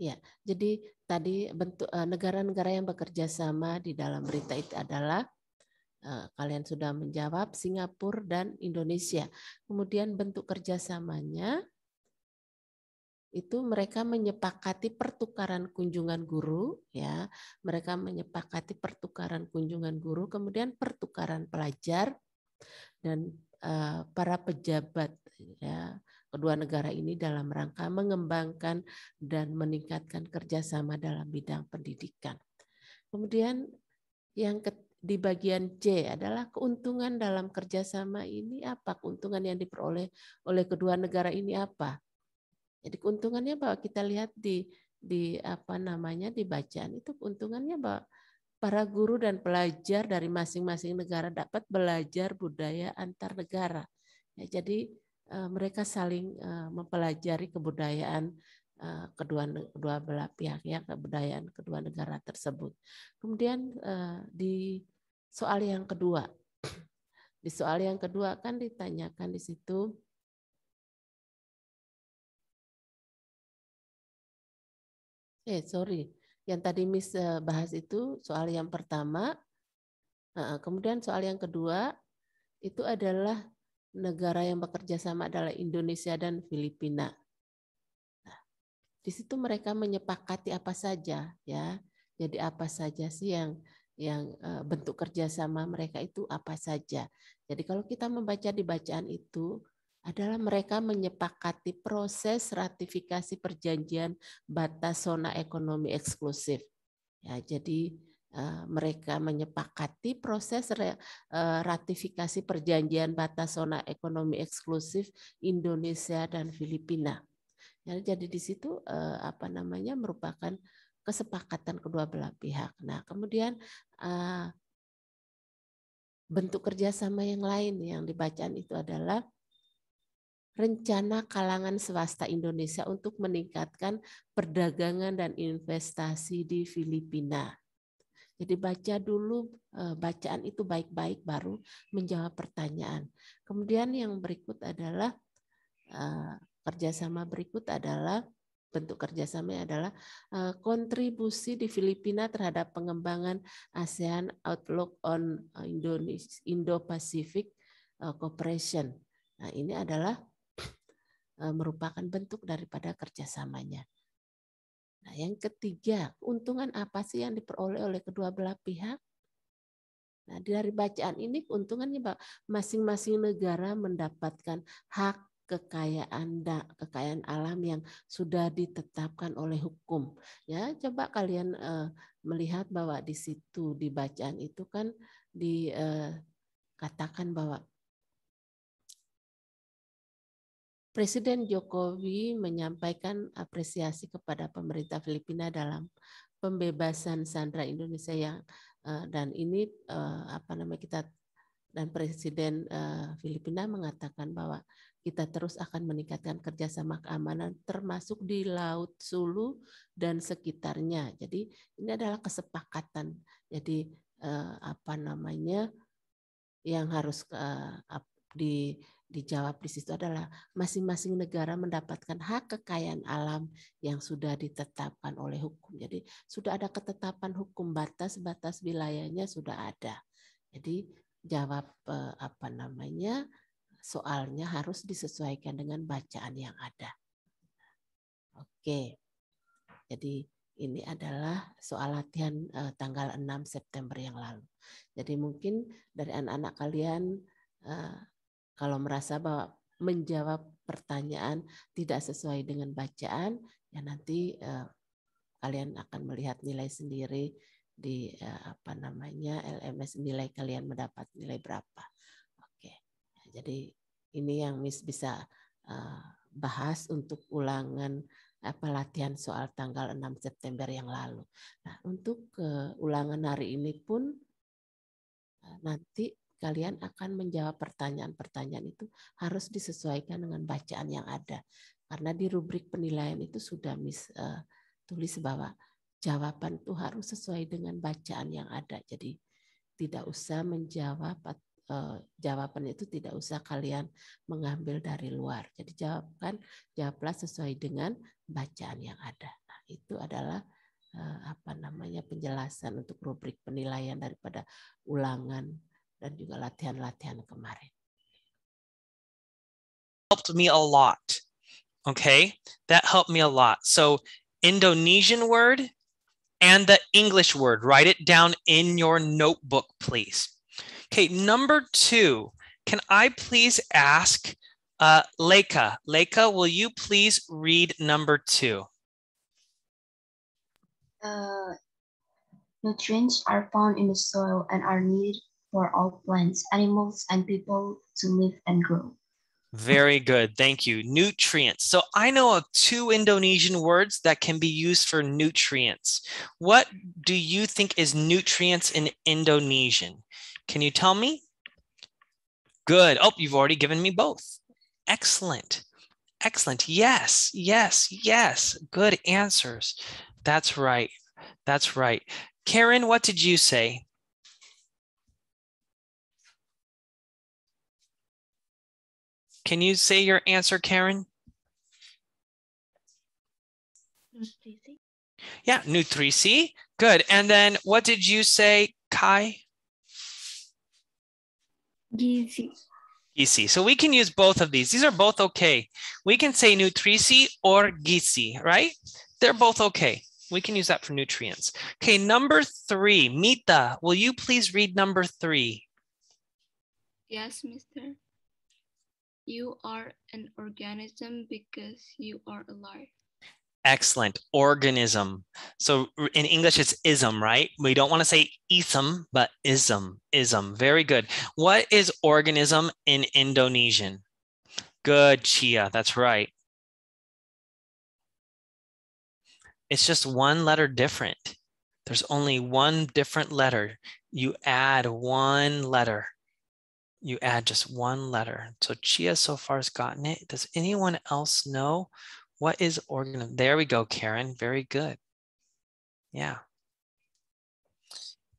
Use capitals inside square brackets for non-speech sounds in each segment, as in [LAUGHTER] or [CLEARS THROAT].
Ya, jadi tadi bentuk eh, negara-negara yang bekerja sama di dalam berita itu adalah eh, kalian sudah menjawab Singapura dan Indonesia. Kemudian bentuk kerjasamanya itu mereka menyepakati pertukaran kunjungan guru, ya. Mereka menyepakati pertukaran kunjungan guru, kemudian pertukaran pelajar dan eh, para pejabat, ya, kedua negara ini dalam rangka mengembangkan dan meningkatkan kerjasama dalam bidang pendidikan. Kemudian yang ke, di bagian C adalah keuntungan dalam kerjasama ini apa? Keuntungan yang diperoleh oleh kedua negara ini apa? Jadi keuntungannya bahwa kita lihat di di apa namanya di bacaan itu keuntungannya bahwa para guru dan pelajar dari masing-masing negara dapat belajar budaya antar negara. Ya, jadi Eh, mereka saling eh, mempelajari kebudayaan eh, kedua kedua belah pihak ya kebudayaan kedua negara tersebut. Kemudian di soal yang kedua, di soal yang kedua kan ditanyakan di situ eh sorry yang tadi Miss bahas itu soal yang pertama, kemudian soal yang kedua itu adalah negara yang bekerja sama adalah Indonesia dan Filipina. Nah, di situ mereka menyepakati apa saja ya. Jadi apa saja sih yang yang eh, bentuk kerjasama mereka itu apa saja. Jadi kalau kita membaca di bacaan itu adalah mereka menyepakati proses ratifikasi perjanjian batas zona ekonomi eksklusif. Ya, jadi Eh, mereka menyepakati proses eh, ratifikasi perjanjian batas zona ekonomi eksklusif Indonesia dan Filipina. Ya, jadi di situ eh, apa namanya merupakan kesepakatan kedua belah pihak. Nah kemudian bentuk kerjasama yang lain yang dibacaan itu adalah rencana kalangan swasta Indonesia untuk meningkatkan perdagangan dan investasi di Filipina. Jadi baca dulu eh, bacaan itu baik-baik baru menjawab pertanyaan. Kemudian yang berikut adalah eh, kerjasama berikut adalah bentuk kerjasamanya adalah eh, kontribusi di Filipina terhadap pengembangan ASEAN Outlook on Indo-Pacific Cooperation. Nah, ini adalah merupakan bentuk daripada kerjasamanya. Nah, yang ketiga, keuntungan apa sih yang diperoleh oleh kedua belah pihak? Nah, dari bacaan ini keuntungannya masing-masing negara mendapatkan hak kekayaan kekayaan alam yang sudah ditetapkan oleh hukum. Ya, coba kalian eh, melihat bahwa di situ di bacaan itu kan dikatakan eh, bahwa Presiden Jokowi menyampaikan apresiasi kepada pemerintah Filipina dalam pembebasan sandra Indonesia yang eh, dan ini eh, apa namanya kita dan Presiden eh, Filipina mengatakan bahwa kita terus akan meningkatkan kerjasama keamanan termasuk di Laut Sulu dan sekitarnya. Jadi ini adalah kesepakatan. Jadi apa namanya yang harus di dijawab di situ adalah masing-masing negara mendapatkan hak kekayaan alam yang sudah ditetapkan oleh hukum. Jadi sudah ada ketetapan hukum batas-batas wilayahnya sudah ada. Jadi jawab eh, apa namanya soalnya harus disesuaikan dengan bacaan yang ada. Oke. Jadi ini adalah soal latihan eh, tanggal 6 September yang lalu. Jadi mungkin dari anak-anak kalian eh, kalau merasa bahwa menjawab pertanyaan tidak sesuai dengan bacaan, ya nanti eh, kalian akan melihat nilai sendiri di eh, apa namanya LMS nilai kalian mendapat nilai berapa. Oke, jadi ini yang Miss bisa eh, bahas untuk ulangan apa latihan soal tanggal 6 September yang lalu. Nah, untuk uh, ulangan hari ini pun uh, nanti kalian akan menjawab pertanyaan-pertanyaan itu harus disesuaikan dengan bacaan yang ada. Karena di rubrik penilaian itu sudah mis, uh, tulis bahwa jawaban itu harus sesuai dengan bacaan yang ada. Jadi tidak usah menjawab uh, jawaban itu tidak usah kalian mengambil dari luar. Jadi jawabkan jawablah sesuai dengan bacaan yang ada. Nah, itu adalah eh, apa namanya penjelasan untuk rubrik penilaian daripada ulangan dan juga latihan-latihan kemarin. Helped me a lot. Okay, that helped me a lot. So Indonesian word and the English word, write it down in your notebook, please. Okay, number two, can I please ask uh, Leika? Leika, will you please read number two? Uh, nutrients are found in the soil and are needed for all plants, animals, and people to live and grow. Very good. Thank you. Nutrients. So I know of two Indonesian words that can be used for nutrients. What do you think is nutrients in Indonesian? Can you tell me? Good. Oh, you've already given me both. Excellent. Excellent. Yes, yes, yes. Good answers. That's right. That's right. Karen, what did you say? Can you say your answer, Karen? Nutrisi. Yeah, Nutrisi. Good. And then what did you say, Kai? Gizi. Gizi. So we can use both of these. These are both okay. We can say nutrisi or gizi, right? They're both okay. We can use that for nutrients. Okay, number three, Mita, will you please read number three? Yes, mister. You are an organism because you are alive. Excellent. Organism. So in English, it's ism, right? We don't want to say ism, but ism, ism. Very good. What is organism in Indonesian? Good, Chia. That's right. It's just one letter different. There's only one different letter. You add one letter you add just one letter. So Chia so far has gotten it. Does anyone else know what is organ? There we go, Karen. Very good. Yeah.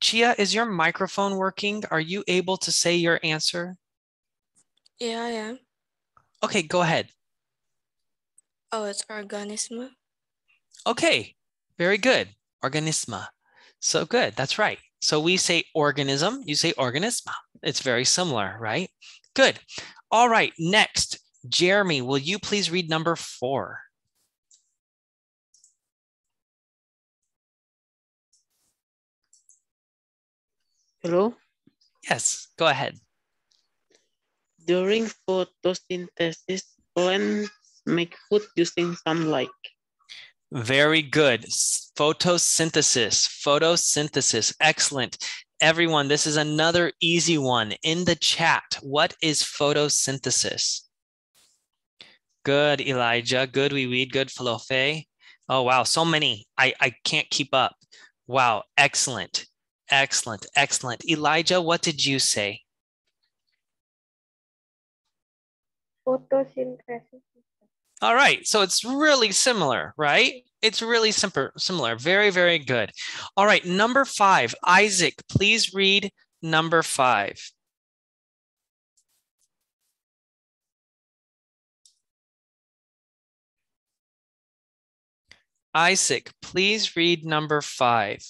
Chia, is your microphone working? Are you able to say your answer? Yeah, I am. Okay, go ahead. Oh, it's organism. Okay, very good. Organisma. So good, that's right. So we say organism, you say organisma. It's very similar, right? Good. All right, next, Jeremy, will you please read number four? Hello? Yes, go ahead. During photosynthesis, plants make food using sunlight. Very good. Photosynthesis, photosynthesis, excellent everyone, this is another easy one in the chat. What is photosynthesis? Good, Elijah. Good, we read. Good, Falofe. Oh, wow. So many. I, I can't keep up. Wow. Excellent. Excellent. Excellent. Elijah, what did you say? Photosynthesis. All right. So it's really similar, right? it's really simple, similar. Very, very good. All right, number five. Isaac, please read number five. Isaac, please read number five.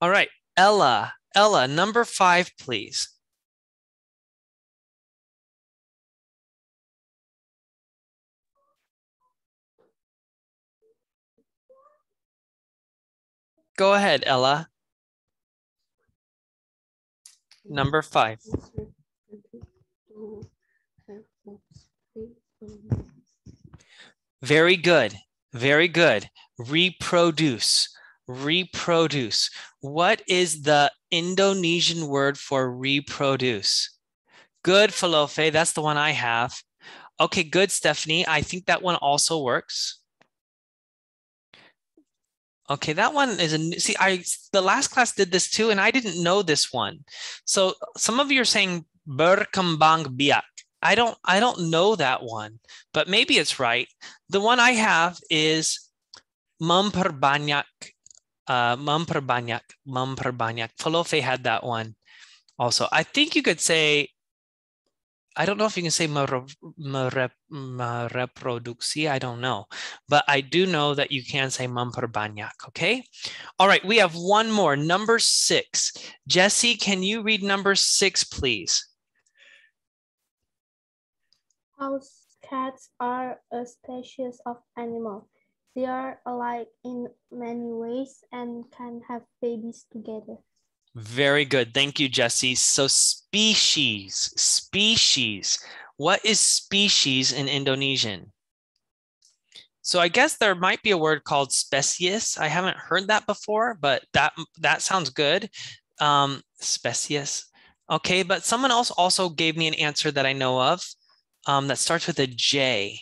All right, Ella, Ella, number five, please. go ahead, Ella. Number five. Very good. Very good. Reproduce. Reproduce. What is the Indonesian word for reproduce? Good, Falofe. That's the one I have. Okay, good, Stephanie. I think that one also works. Okay, that one is a see. I the last class did this too, and I didn't know this one. So some of you are saying berkembang biak. I don't I don't know that one, but maybe it's right. The one I have is memperbanyak, uh, memperbanyak, banyak." Falofe had that one also. I think you could say I don't know if you can say reproducie. I don't know, but I do know that you can say mamperbanyak. Okay. All right. We have one more number six. Jesse, can you read number six, please? House cats are a species of animal. They are alike in many ways and can have babies together. Very good. Thank you, Jesse. So, species, species. What is species in Indonesian? So I guess there might be a word called species. I haven't heard that before, but that that sounds good. Um, species. Okay, but someone else also gave me an answer that I know of um, that starts with a J.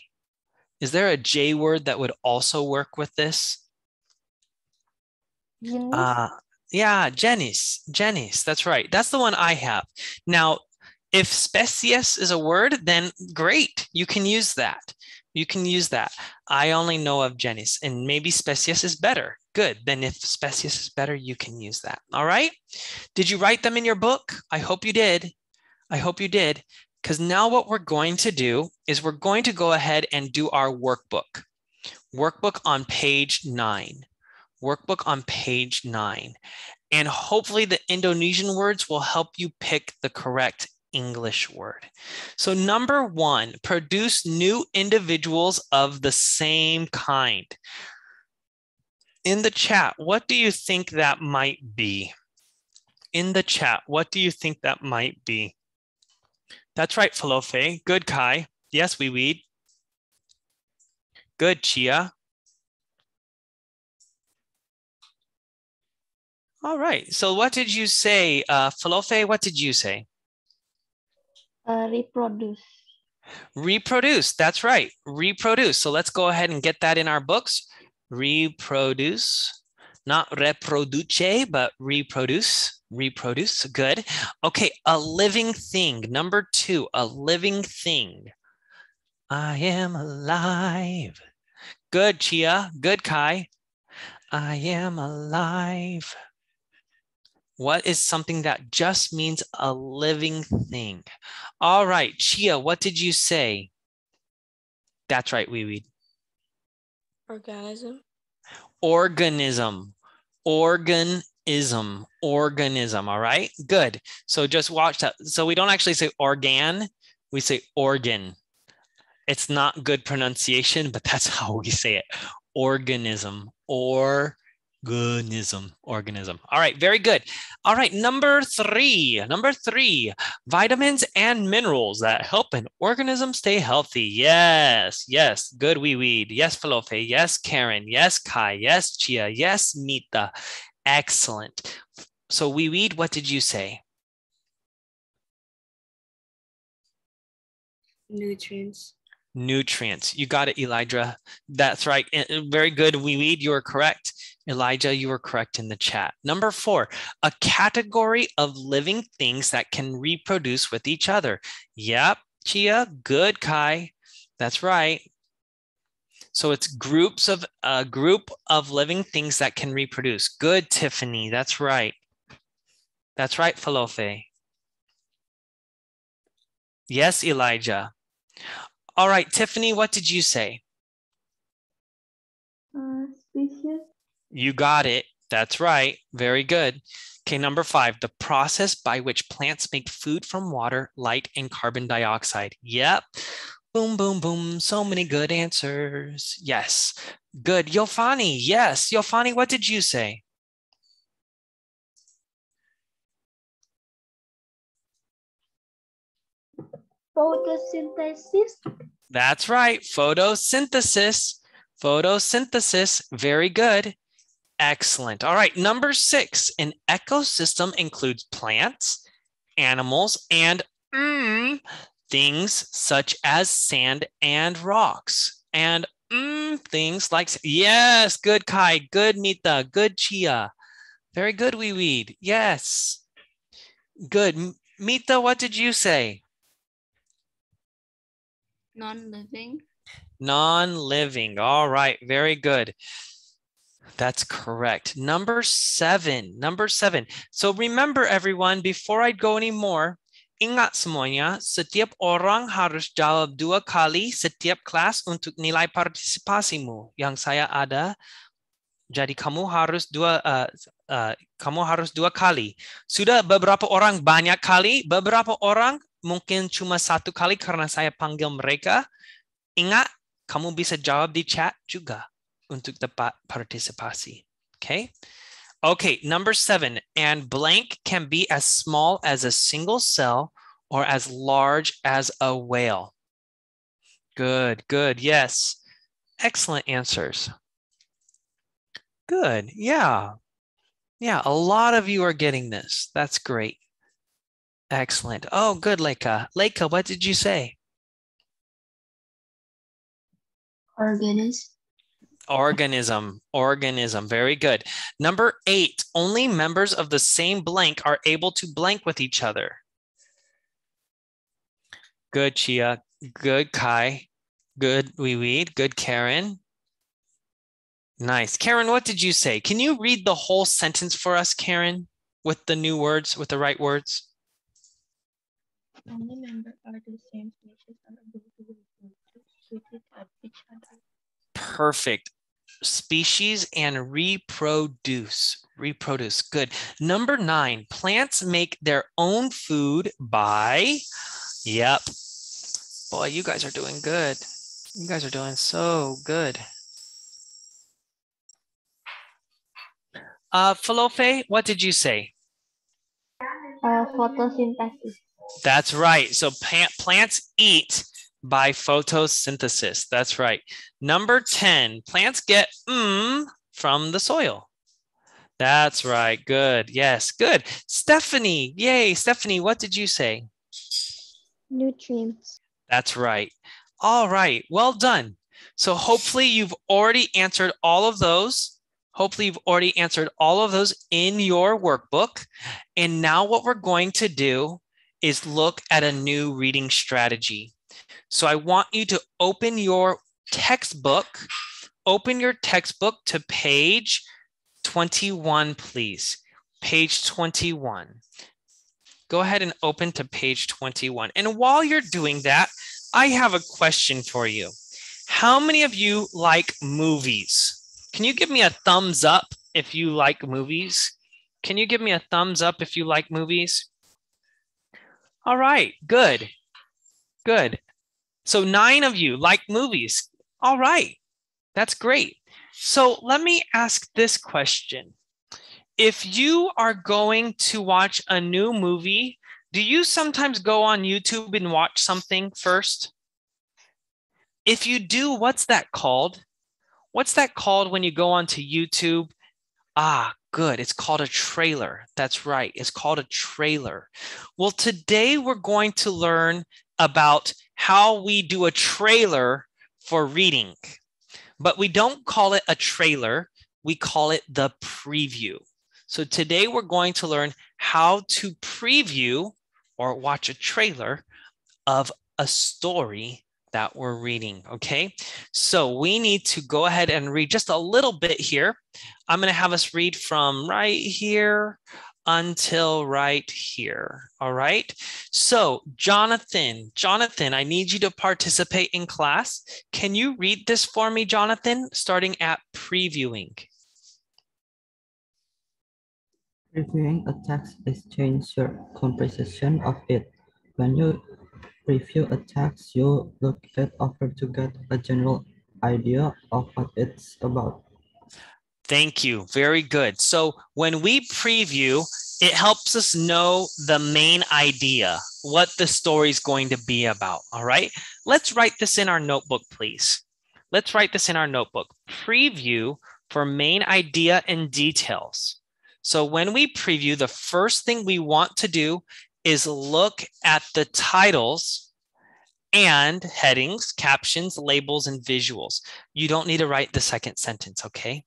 Is there a J word that would also work with this? Genus. Uh, yeah, genus, genus. That's right. That's the one I have. Now, if species is a word, then great. You can use that. You can use that. I only know of genus, and maybe species is better. Good. Then if species is better, you can use that. All right. Did you write them in your book? I hope you did. I hope you did. Because now what we're going to do is we're going to go ahead and do our workbook. Workbook on page nine workbook on page nine. And hopefully the Indonesian words will help you pick the correct English word. So number one, produce new individuals of the same kind. In the chat, what do you think that might be? In the chat, what do you think that might be? That's right, Falofe. Good, Kai. Yes, we weed. Good, Chia. All right. So what did you say, uh, Falofe? What did you say? Uh, reproduce. Reproduce. That's right. Reproduce. So let's go ahead and get that in our books. Reproduce. Not reproduce, but reproduce. Reproduce. Good. Okay. A living thing. Number two, a living thing. I am alive. Good, Chia. Good, Kai. I am alive. What is something that just means a living thing? All right, Chia, what did you say? That's right, Wee Organism. Organism. Organism. Organism. All right, good. So just watch that. So we don't actually say organ, we say organ. It's not good pronunciation, but that's [LAUGHS] how we say it. Organism. Or organism, organism. All right, very good. All right, number three, number three, vitamins and minerals that help an organism stay healthy. Yes, yes, good we weed. Yes, Falofe. Yes, Karen. Yes, Kai. Yes, Chia. Yes, Mita. Excellent. So we weed, what did you say? Nutrients nutrients. You got it, Elijah. That's right. Very good. We read. You are correct. Elijah, you were correct in the chat. Number four, a category of living things that can reproduce with each other. Yep, Chia, good, Kai. That's right. So it's groups of a group of living things that can reproduce. Good, Tiffany. That's right. That's right, Falofe. Yes, Elijah. All right, Tiffany, what did you say? Uh, species. You got it. That's right. Very good. Okay, number five, the process by which plants make food from water, light, and carbon dioxide. Yep. Boom, boom, boom. So many good answers. Yes. Good. Yofani, yes. Yofani, what did you say? photosynthesis. That's right, photosynthesis. Photosynthesis, very good. Excellent. All right, number six, an ecosystem includes plants, animals, and mm, things such as sand and rocks. And mm, things like, yes, good Kai, good Mita, good Chia. Very good, Wee Weed. Yes. Good. Mita, what did you say? Non-living. Non-living. All right. Very good. That's correct. Number seven. Number seven. So remember everyone, before I go any more, ingat semuanya, setiap orang harus jawab dua kali setiap kelas untuk nilai partisipasimu yang saya ada. Jadi kamu harus dua uh, uh, kamu harus dua kali. Sudah beberapa orang banyak kali, beberapa orang mungkin cuma satu kali karena saya panggil mereka. Ingat, kamu bisa jawab di chat juga untuk dapat partisipasi. Okay. Okay, number seven, and blank can be as small as a single cell or as large as a whale. Good, good, yes. Excellent answers. Good, yeah. Yeah, a lot of you are getting this. That's great. Excellent. Oh, good, Leika. Leika, what did you say? Organism. Organism. Organism. Very good. Number eight, only members of the same blank are able to blank with each other. Good, Chia. Good, Kai. Good, Weed. Good, Karen. Nice. Karen, what did you say? Can you read the whole sentence for us, Karen, with the new words, with the right words? members are the same species are to each other. Perfect. Species and reproduce. Reproduce. Good. Number nine, plants make their own food by, yep. Boy, you guys are doing good. You guys are doing so good. Uh, Falofe, what did you say? Uh, photosynthesis. That's right. So plants eat by photosynthesis. That's right. Number 10, plants get mm from the soil. That's right. Good. Yes, good. Stephanie, yay. Stephanie, what did you say? Nutrients. That's right. All right. Well done. So hopefully you've already answered all of those. Hopefully you've already answered all of those in your workbook. And now what we're going to do is look at a new reading strategy. So I want you to open your textbook, open your textbook to page 21, please. Page 21. Go ahead and open to page 21. And while you're doing that, I have a question for you. How many of you like movies? Can you give me a thumbs up if you like movies? Can you give me a thumbs up if you like movies? All right, good, good. So nine of you like movies. All right, that's great. So let me ask this question. If you are going to watch a new movie, do you sometimes go on YouTube and watch something first? If you do, what's that called? What's that called when you go onto YouTube? Ah, good. It's called a trailer. That's right. It's called a trailer. Well, today we're going to learn about how we do a trailer for reading, but we don't call it a trailer. We call it the preview. So today we're going to learn how to preview or watch a trailer of a story that we're reading, okay? So we need to go ahead and read just a little bit here. I'm gonna have us read from right here until right here, all right? So Jonathan, Jonathan, I need you to participate in class. Can you read this for me, Jonathan, starting at previewing? Previewing a text is change your composition of it. When you review attacks, text you look at offer to get a general idea of what it's about. Thank you. Very good. So when we preview, it helps us know the main idea, what the story is going to be about. All right. Let's write this in our notebook, please. Let's write this in our notebook. Preview for main idea and details. So when we preview, the first thing we want to do is look at the titles and headings, captions, labels, and visuals. You don't need to write the second sentence, okay?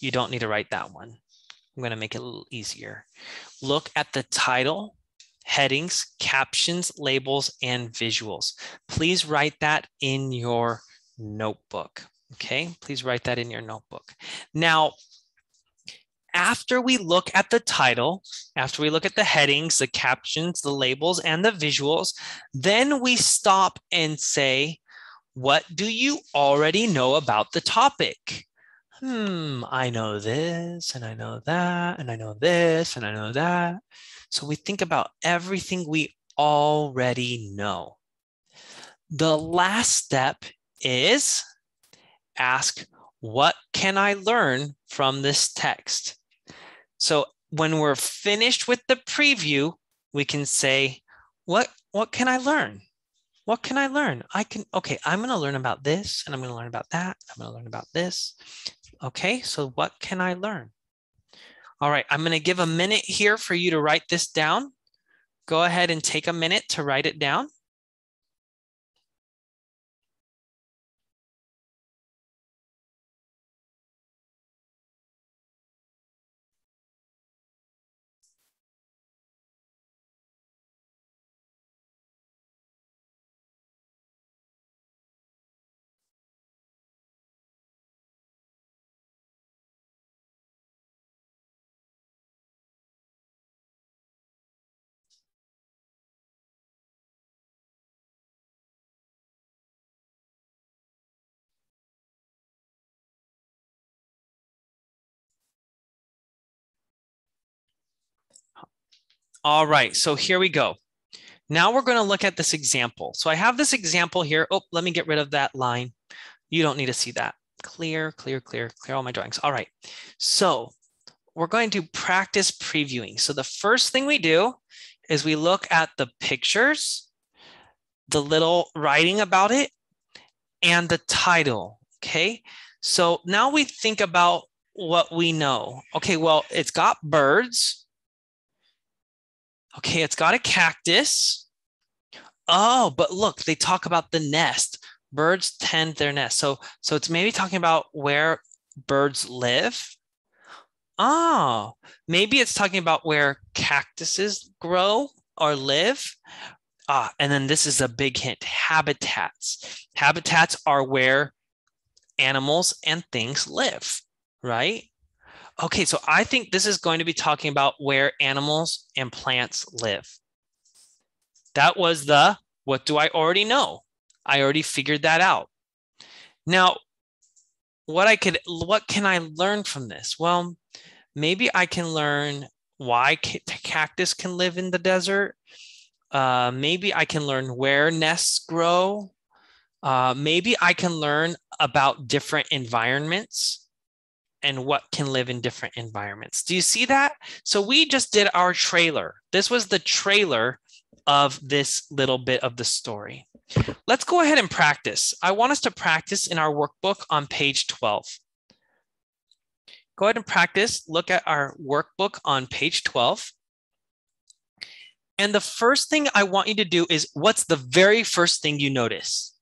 You don't need to write that one. I'm going to make it a little easier. Look at the title, headings, captions, labels, and visuals. Please write that in your notebook. Okay, please write that in your notebook. Now, after we look at the title, after we look at the headings, the captions, the labels, and the visuals, then we stop and say, what do you already know about the topic? Hmm, I know this, and I know that, and I know this, and I know that. So we think about everything we already know. The last step is ask, what can I learn from this text? So when we're finished with the preview, we can say, what, what can I learn? What can I learn? I can, okay, I'm going to learn about this and I'm going to learn about that. I'm going to learn about this. Okay, so what can I learn? All right, I'm going to give a minute here for you to write this down. Go ahead and take a minute to write it down. All right, so here we go. Now we're going to look at this example. So I have this example here. Oh, let me get rid of that line. You don't need to see that. Clear, clear, clear, clear all my drawings. All right, so we're going to practice previewing. So the first thing we do is we look at the pictures, the little writing about it, and the title, okay? So now we think about what we know. Okay, well, it's got birds, Okay, it's got a cactus. Oh, but look, they talk about the nest. Birds tend their nest. So so it's maybe talking about where birds live. Oh, maybe it's talking about where cactuses grow or live. Ah, and then this is a big hint habitats. Habitats are where animals and things live, right? Okay, so I think this is going to be talking about where animals and plants live. That was the what do I already know? I already figured that out. Now, what I could what can I learn from this? Well, maybe I can learn why cactus can live in the desert. Uh, maybe I can learn where nests grow. Uh, maybe I can learn about different environments and what can live in different environments. Do you see that? So we just did our trailer. This was the trailer of this little bit of the story. Let's go ahead and practice. I want us to practice in our workbook on page 12. Go ahead and practice. Look at our workbook on page 12. And the first thing I want you to do is what's the very first thing you notice?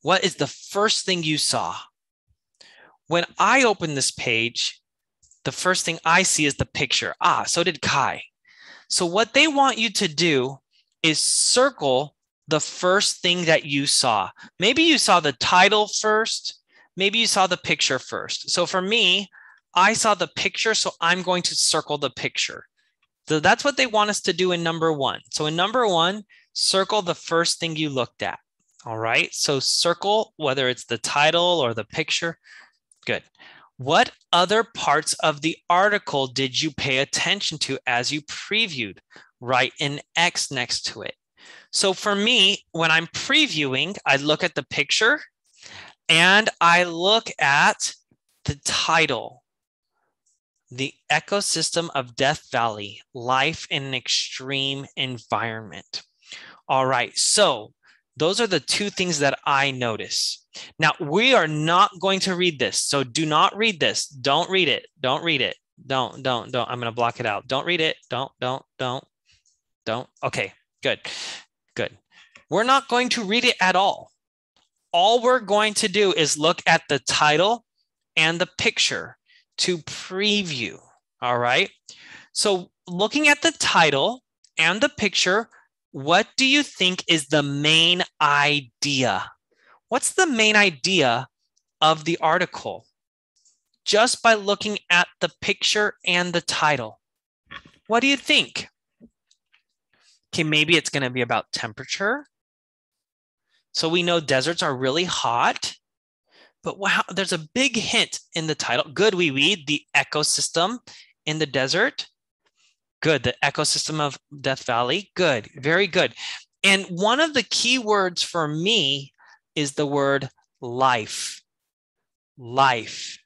What is the first thing you saw? when I open this page, the first thing I see is the picture. Ah, so did Kai. So what they want you to do is circle the first thing that you saw. Maybe you saw the title first. Maybe you saw the picture first. So for me, I saw the picture, so I'm going to circle the picture. So that's what they want us to do in number one. So in number one, circle the first thing you looked at. All right, so circle whether it's the title or the picture, Good. What other parts of the article did you pay attention to as you previewed? Write an X next to it. So for me, when I'm previewing, I look at the picture and I look at the title The Ecosystem of Death Valley Life in an Extreme Environment. All right, so those are the two things that I notice. Now, we are not going to read this. So do not read this. Don't read it. Don't read it. Don't, don't, don't. I'm going to block it out. Don't read it. Don't, don't, don't, don't. Okay, good, good. We're not going to read it at all. All we're going to do is look at the title and the picture to preview. All right. So looking at the title and the picture, what do you think is the main idea? What's the main idea of the article? Just by looking at the picture and the title, what do you think? Okay, maybe it's going to be about temperature. So we know deserts are really hot, but wow, there's a big hint in the title. Good, we read the ecosystem in the desert. Good. The ecosystem of Death Valley. Good. Very good. And one of the key words for me is the word life. Life.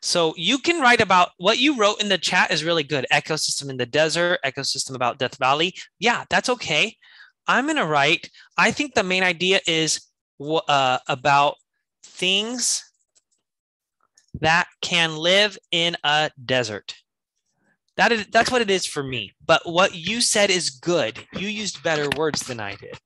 So you can write about what you wrote in the chat is really good. Ecosystem in the desert, ecosystem about Death Valley. Yeah, that's okay. I'm going to write, I think the main idea is uh, about things that can live in a desert. That is that's what it is for me. But what you said is good. You used better words than I did.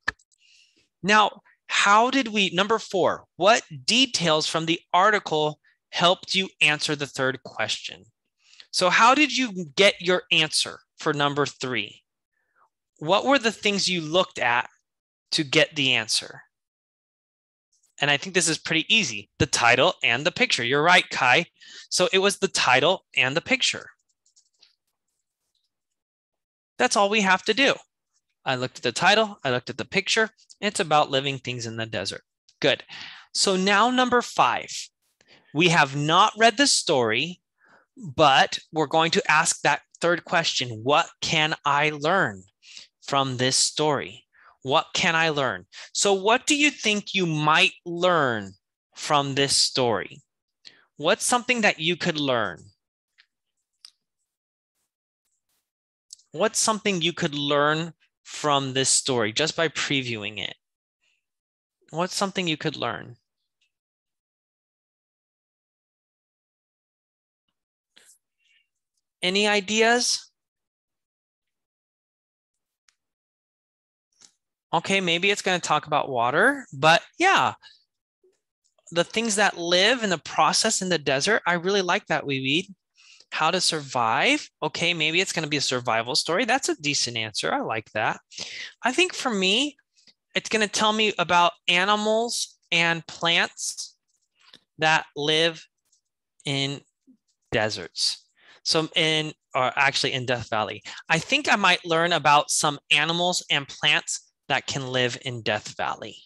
Now, how did we number 4, what details from the article helped you answer the third question? So how did you get your answer for number 3? What were the things you looked at to get the answer? And I think this is pretty easy. The title and the picture. You're right, Kai. So it was the title and the picture. That's all we have to do. I looked at the title, I looked at the picture. It's about living things in the desert. Good. So now, number five, we have not read the story, but we're going to ask that third question What can I learn from this story? What can I learn? So, what do you think you might learn from this story? What's something that you could learn? what's something you could learn from this story just by previewing it? What's something you could learn? Any ideas? Okay, maybe it's going to talk about water, but yeah, the things that live in the process in the desert, I really like that, Weeweed how to survive. Okay, maybe it's going to be a survival story. That's a decent answer. I like that. I think for me, it's going to tell me about animals and plants that live in deserts. So in or actually in Death Valley. I think I might learn about some animals and plants that can live in Death Valley.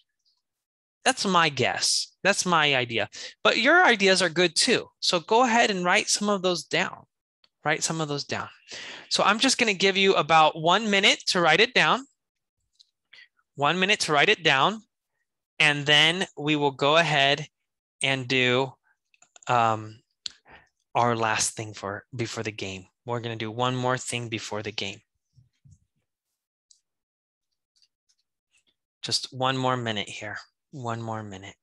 That's my guess. That's my idea. But your ideas are good too. So go ahead and write some of those down. Write some of those down. So I'm just going to give you about one minute to write it down. One minute to write it down. And then we will go ahead and do um, our last thing for before the game. We're going to do one more thing before the game. Just one more minute here one more minute.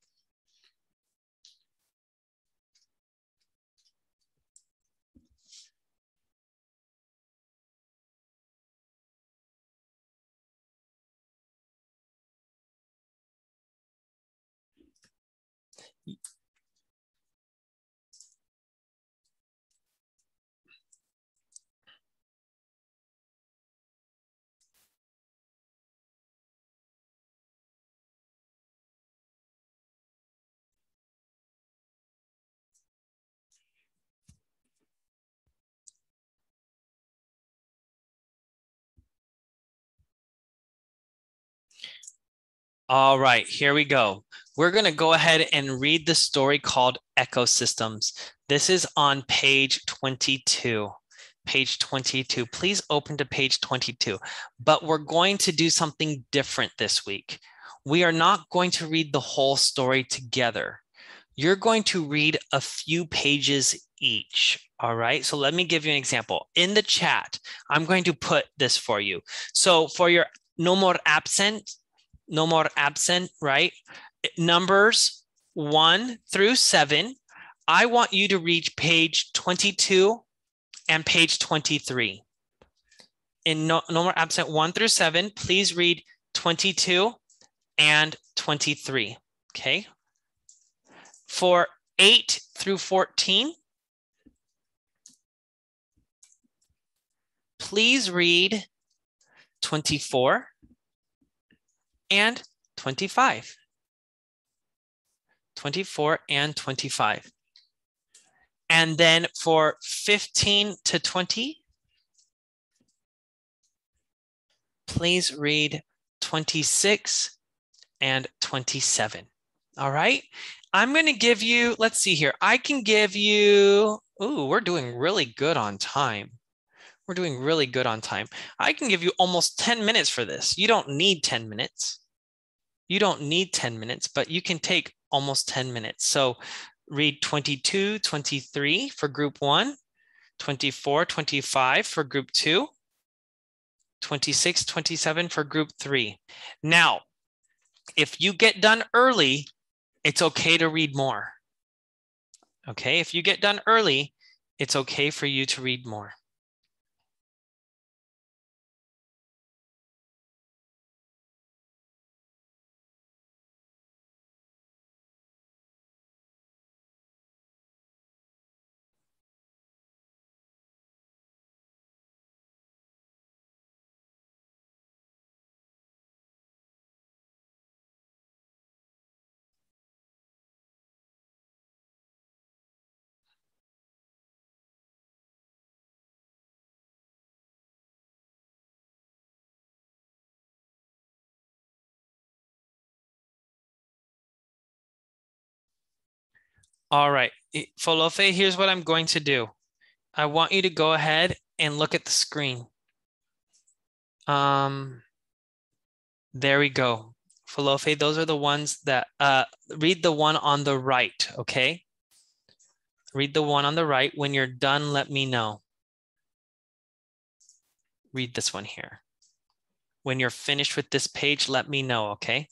All right, here we go. We're going to go ahead and read the story called Ecosystems. This is on page 22. Page 22. Please open to page 22. But we're going to do something different this week. We are not going to read the whole story together. You're going to read a few pages each. All right. So let me give you an example. In the chat, I'm going to put this for you. So for your no more absent, no more absent, right? Numbers one through seven. I want you to reach page 22 and page 23. In no, no more absent one through seven, please read 22 and 23. Okay. For 8 through 14, please read 24 and 25. 24 and 25. And then for 15 to 20, please read 26 and 27. All right. I'm going to give you, let's see here. I can give you, ooh, we're doing really good on time. We're doing really good on time. I can give you almost 10 minutes for this. You don't need 10 minutes. You don't need 10 minutes, but you can take almost 10 minutes. So read 22, 23 for group one, 24, 25 for group two, 26, 27 for group three. Now, if you get done early, it's okay to read more. Okay, if you get done early, it's okay for you to read more. All right, Folofe, here's what I'm going to do. I want you to go ahead and look at the screen. Um, there we go. Folofe, those are the ones that, uh, read the one on the right, okay? Read the one on the right. When you're done, let me know. Read this one here. When you're finished with this page, let me know, okay?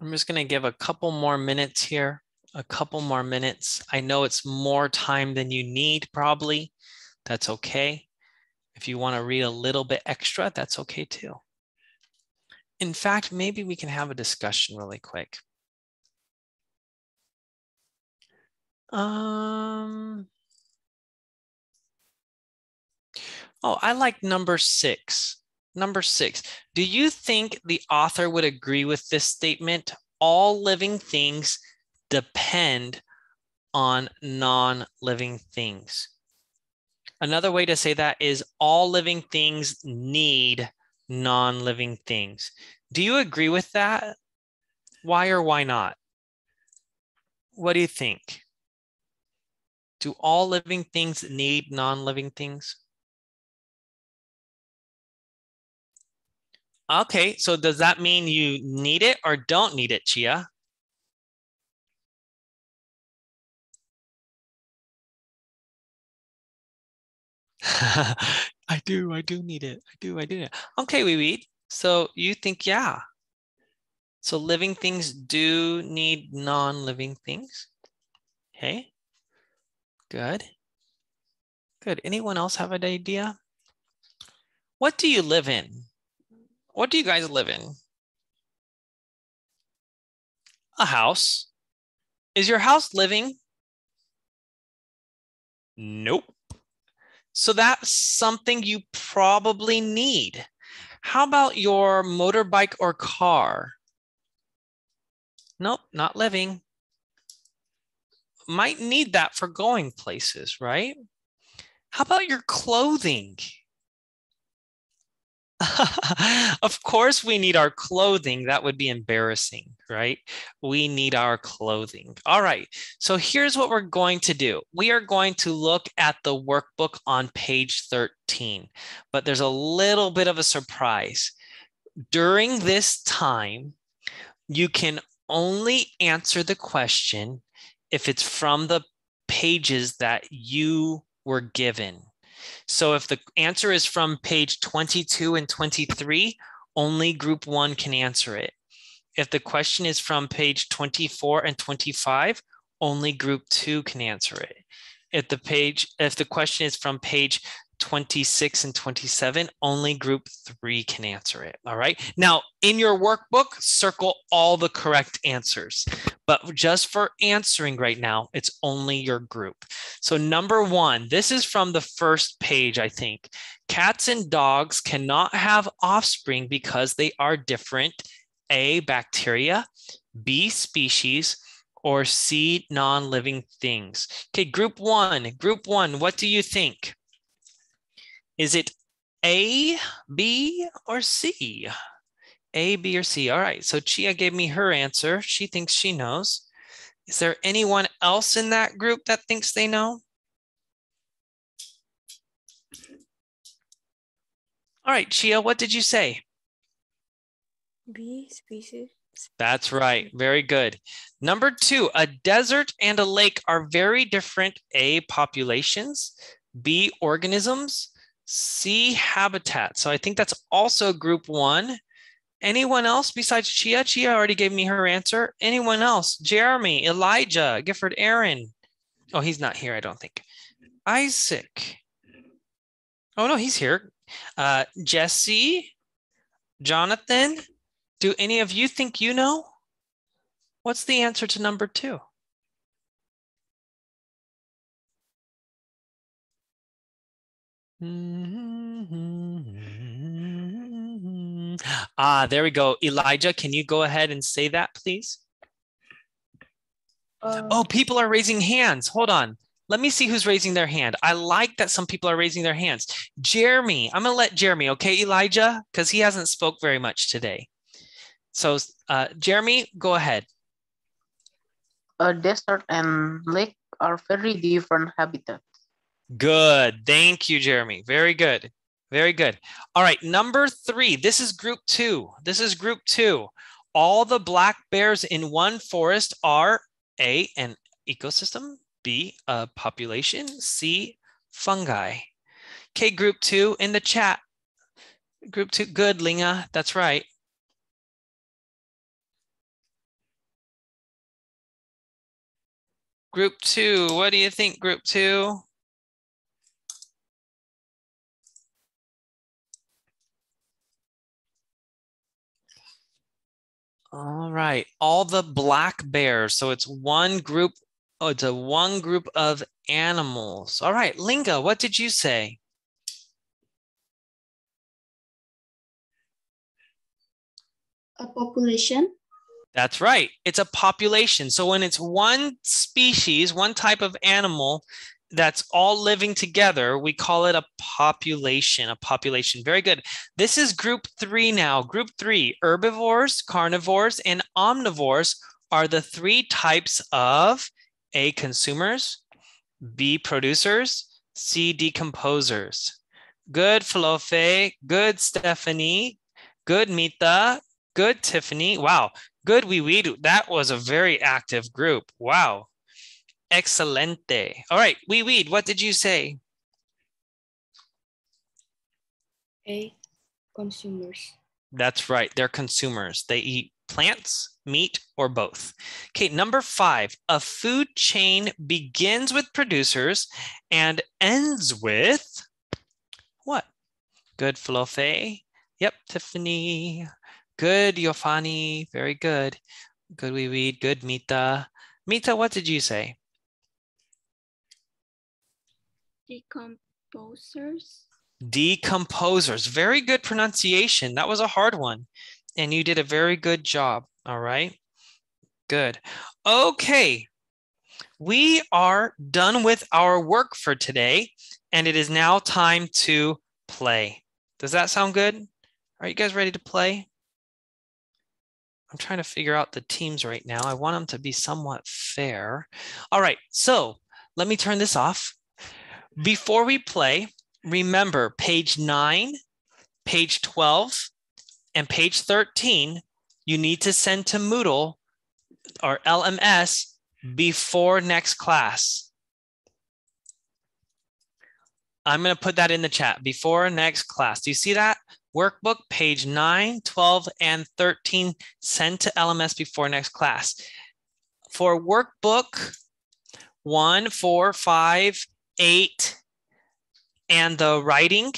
I'm just going to give a couple more minutes here, a couple more minutes. I know it's more time than you need probably. That's okay. If you want to read a little bit extra, that's okay too. In fact, maybe we can have a discussion really quick. Um, oh, I like number six. Number six, do you think the author would agree with this statement? All living things depend on non living things. Another way to say that is all living things need non living things. Do you agree with that? Why or why not? What do you think? Do all living things need non living things? Okay, so does that mean you need it or don't need it, Chia? [LAUGHS] I do, I do need it. I do, I do need it. Okay, we read. So you think, yeah. So living things do need non-living things. Okay, good. Good. Anyone else have an idea? What do you live in? What do you guys live in? A house. Is your house living? Nope. So that's something you probably need. How about your motorbike or car? Nope, not living. Might need that for going places, right? How about your clothing? [LAUGHS] of course, we need our clothing. That would be embarrassing, right? We need our clothing. All right. So here's what we're going to do we are going to look at the workbook on page 13, but there's a little bit of a surprise. During this time, you can only answer the question if it's from the pages that you were given. So if the answer is from page 22 and 23, only group one can answer it. If the question is from page 24 and 25, only group two can answer it. If the page, if the question is from page 26 and 27, only group three can answer it. All right. Now, in your workbook, circle all the correct answers. But just for answering right now, it's only your group. So, number one, this is from the first page, I think. Cats and dogs cannot have offspring because they are different A, bacteria, B, species, or C, non living things. Okay, group one, group one, what do you think? Is it A, B, or C? A, B, or C? All right, so Chia gave me her answer. She thinks she knows. Is there anyone else in that group that thinks they know? All right, Chia, what did you say? B, species. That's right. Very good. Number two, a desert and a lake are very different A, populations, B, organisms, sea habitat. So I think that's also group one. Anyone else besides Chia? Chia already gave me her answer. Anyone else? Jeremy, Elijah, Gifford, Aaron. Oh, he's not here, I don't think. Isaac. Oh, no, he's here. Uh, Jesse, Jonathan. Do any of you think you know? What's the answer to number two? Mm-hmm. Ah, there we go. Elijah, can you go ahead and say that, please? Uh, oh, people are raising hands. Hold on. Let me see who's raising their hand. I like that some people are raising their hands. Jeremy, I'm going to let Jeremy, okay, Elijah, because he hasn't spoke very much today. So, uh, Jeremy, go ahead. A desert and lake are very different habitat. Good. Thank you, Jeremy. Very good. Very good. All right. Number three. This is group two. This is group two. All the black bears in one forest are A, an ecosystem, B, a population, C, fungi. Okay, group two in the chat. Group two, good, Linga, that's right. Group two, what do you think, group two? All right. All the black bears. So it's one group. Oh, it's a one group of animals. All right. Linga, what did you say? A population. That's right. It's a population. So when it's one species, one type of animal, that's all living together, we call it a population, a population. Very good. This is group three now. Group three, herbivores, carnivores, and omnivores are the three types of A, consumers, B, producers, C, decomposers. Good, Flofe. Good, Stephanie. Good, Mita. Good, Tiffany. Wow. Good, Wee. That was a very active group. Wow. Excelente. All right, we read. What did you say? A consumers. That's right. They're consumers. They eat plants, meat, or both. Okay, number five, a food chain begins with producers and ends with what? Good, Flofe. Yep, Tiffany. Good, Yofani. Very good. Good, we read. Good, Mita. Mita, what did you say? Decomposers. Decomposers. Very good pronunciation. That was a hard one. And you did a very good job. All right. Good. Okay. We are done with our work for today, and it is now time to play. Does that sound good? Are you guys ready to play? I'm trying to figure out the teams right now. I want them to be somewhat fair. All right, so let me turn this off before we play, remember page 9, page 12, and page 13, you need to send to Moodle or LMS before next class. I'm going to put that in the chat before next class. Do you see that? Workbook page 9, 12, and 13 sent to LMS before next class. For workbook 1, 4, 5, eight, and the writing,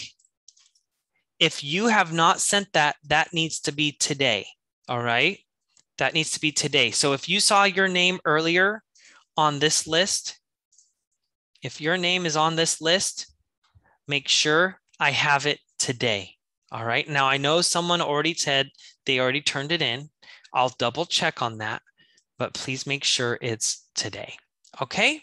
if you have not sent that, that needs to be today. All right. That needs to be today. So if you saw your name earlier on this list, if your name is on this list, make sure I have it today. All right. Now I know someone already said they already turned it in. I'll double check on that, but please make sure it's today. Okay.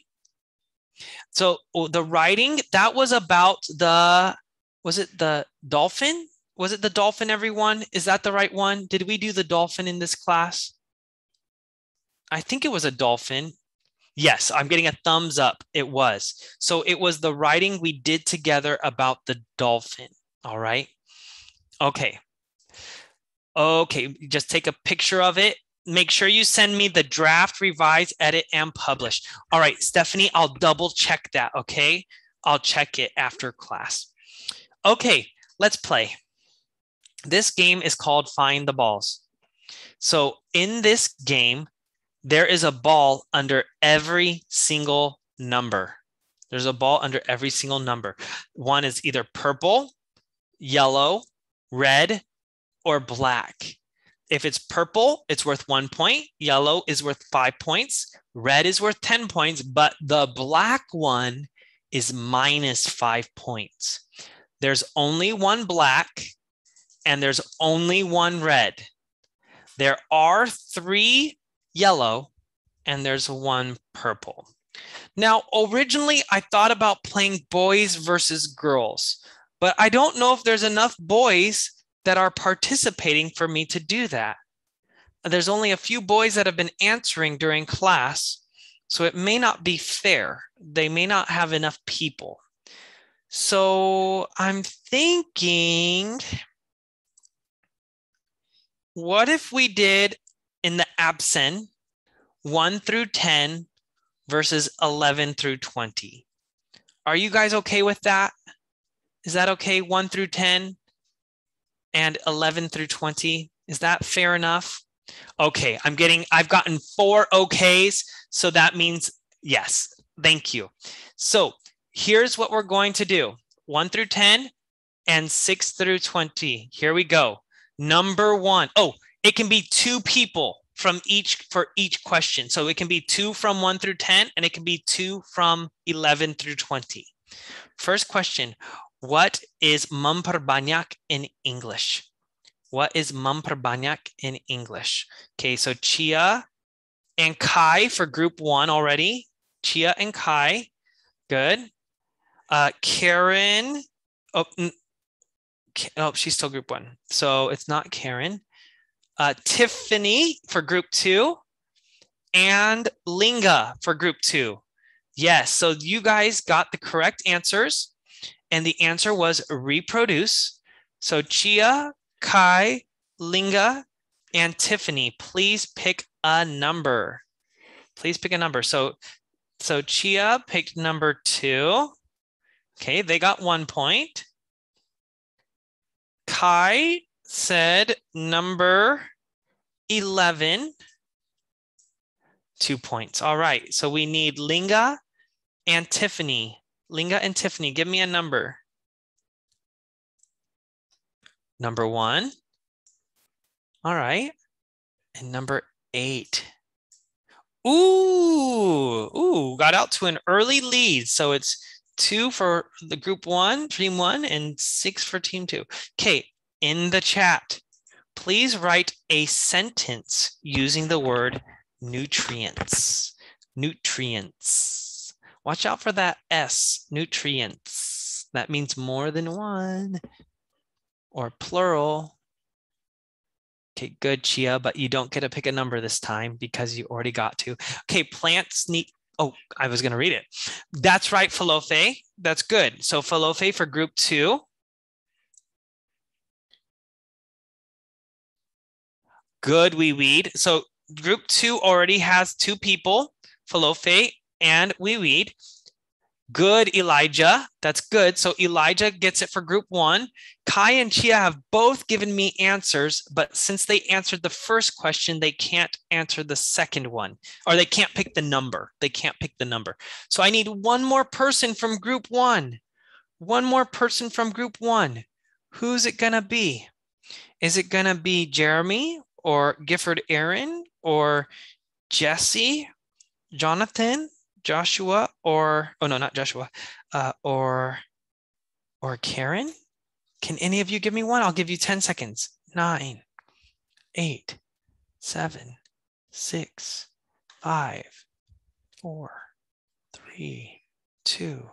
So oh, the writing that was about the was it the dolphin? Was it the dolphin? Everyone is that the right one? Did we do the dolphin in this class? I think it was a dolphin. Yes, I'm getting a thumbs up. It was. So it was the writing we did together about the dolphin. All right. Okay. Okay. Just take a picture of it make sure you send me the draft, revise, edit, and publish. All right, Stephanie, I'll double check that, okay? I'll check it after class. Okay, let's play. This game is called Find the Balls. So in this game, there is a ball under every single number. There's a ball under every single number. One is either purple, yellow, red, or black. If it's purple, it's worth one point. Yellow is worth five points. Red is worth 10 points, but the black one is minus five points. There's only one black and there's only one red. There are three yellow and there's one purple. Now, originally I thought about playing boys versus girls, but I don't know if there's enough boys that are participating for me to do that. There's only a few boys that have been answering during class, so it may not be fair. They may not have enough people. So I'm thinking, what if we did in the absent 1 through 10 versus 11 through 20? Are you guys okay with that? Is that okay? 1 through 10? and 11 through 20. Is that fair enough? Okay, I'm getting, I've gotten four OKs. So that means yes, thank you. So here's what we're going to do 1 through 10 and 6 through 20. Here we go. Number one, oh, it can be two people from each for each question. So it can be two from 1 through 10 and it can be two from 11 through 20. First question what is mamperbanyak in English? What is mamperbanyak in English? Okay, so Chia and Kai for group one already. Chia and Kai, good. Uh, Karen, oh, oh, she's still group one. So it's not Karen. Uh, Tiffany for group two and Linga for group two. Yes, so you guys got the correct answers. And the answer was reproduce. So Chia, Kai, Linga, and Tiffany, please pick a number. Please pick a number. So, so Chia picked number two. Okay, they got one point. Kai said number 11, two points. All right, so we need Linga and Tiffany. Linga and Tiffany, give me a number. Number one. All right. And number eight. Ooh, ooh, got out to an early lead. So it's two for the group one, team one, and six for team two. Okay, in the chat, please write a sentence using the word nutrients. Nutrients. Watch out for that S, nutrients. That means more than one or plural. Okay, good, Chia, but you don't get to pick a number this time because you already got to. Okay, plants need, oh, I was going to read it. That's right, Falofe. That's good. So Falofe for group two. Good, we weed. So group two already has two people, Falofe and we read, Good, Elijah. That's good. So Elijah gets it for group one. Kai and Chia have both given me answers, but since they answered the first question, they can't answer the second one, or they can't pick the number. They can't pick the number. So I need one more person from group one. One more person from group one. Who's it going to be? Is it going to be Jeremy or Gifford Aaron or Jesse, Jonathan, Joshua or oh no, not Joshua, uh, or or Karen. Can any of you give me one? I'll give you 10 seconds. Nine, eight, seven, six, five, four, three, two,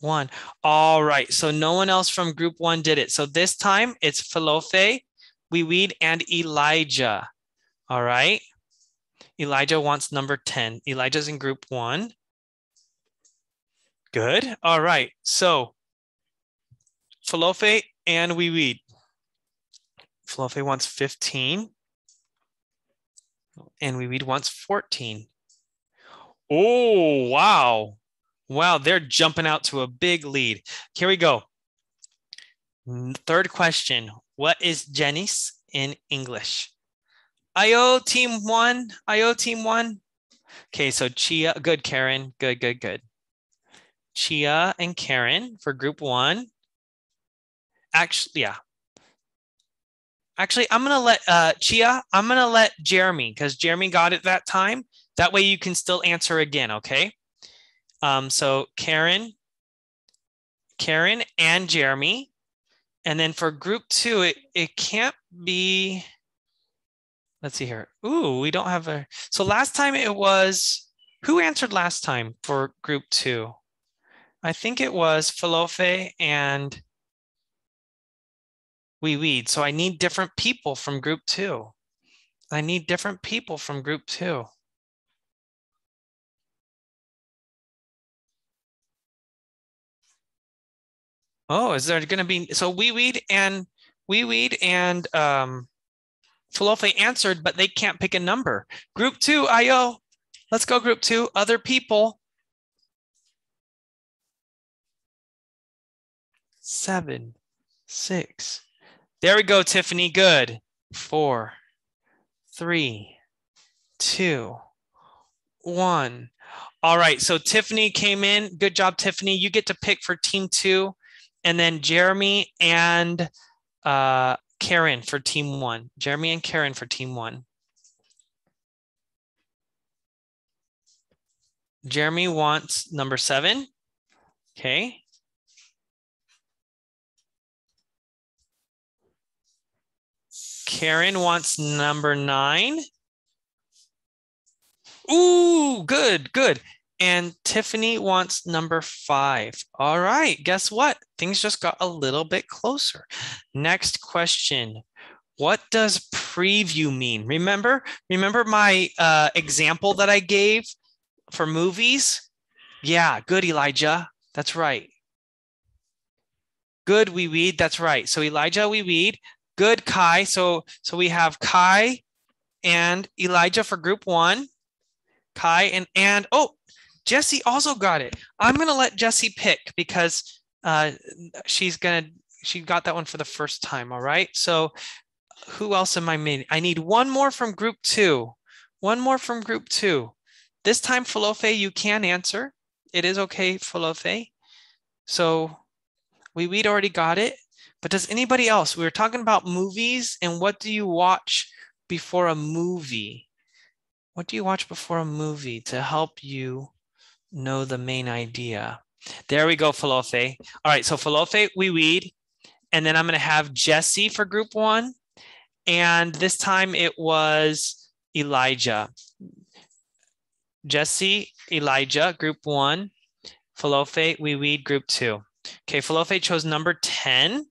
one. All right. So no one else from group one did it. So this time it's Philophe, Weed, and Elijah. All right. Elijah wants number 10. Elijah's in group one. Good. All right. So Falofe and we read. Falofe wants 15. And we read wants 14. Oh, wow. Wow, they're jumping out to a big lead. Here we go. Third question. What is Jenny's in English? IO team one. IO team one. Okay, so Chia. Good, Karen. Good, good, good. Chia and Karen for group one. Actually, yeah. Actually, I'm gonna let uh, Chia. I'm gonna let Jeremy because Jeremy got it that time. That way, you can still answer again. Okay. Um, so Karen, Karen and Jeremy, and then for group two, it it can't be. Let's see here. Ooh, we don't have a. So last time it was who answered last time for group two? I think it was Falofe and We Weed. So I need different people from group two. I need different people from group two. Oh, is there going to be so We Weed and We Weed and um, Falofe answered, but they can't pick a number. Group two, IO. Let's go, group two. Other people. seven, six. There we go, Tiffany. Good. Four, three, two, one. All right. So Tiffany came in. Good job, Tiffany. You get to pick for team two, and then Jeremy and uh, Karen for team one. Jeremy and Karen for team one. Jeremy wants number seven. Okay. Karen wants number nine. Ooh, good, good. And Tiffany wants number five. All right, guess what? Things just got a little bit closer. Next question. What does preview mean? Remember, remember my uh, example that I gave for movies? Yeah, good, Elijah. That's right. Good, we weed. That's right. So Elijah, we weed good Kai. So so we have Kai and Elijah for group one. Kai and and oh, Jesse also got it. I'm gonna let Jesse pick because uh, she's gonna she got that one for the first time. All right. So who else am I meeting? I need one more from group two. One more from group two. This time, Falofe, you can answer. It is okay, Falofe. So we we'd already got it. But does anybody else? We were talking about movies and what do you watch before a movie? What do you watch before a movie to help you know the main idea? There we go, Falofe. All right, so Falofe, we weed. And then I'm going to have Jesse for group one. And this time it was Elijah. Jesse, Elijah, group one. Falofe, we weed, group two. Okay, Falofe chose number 10.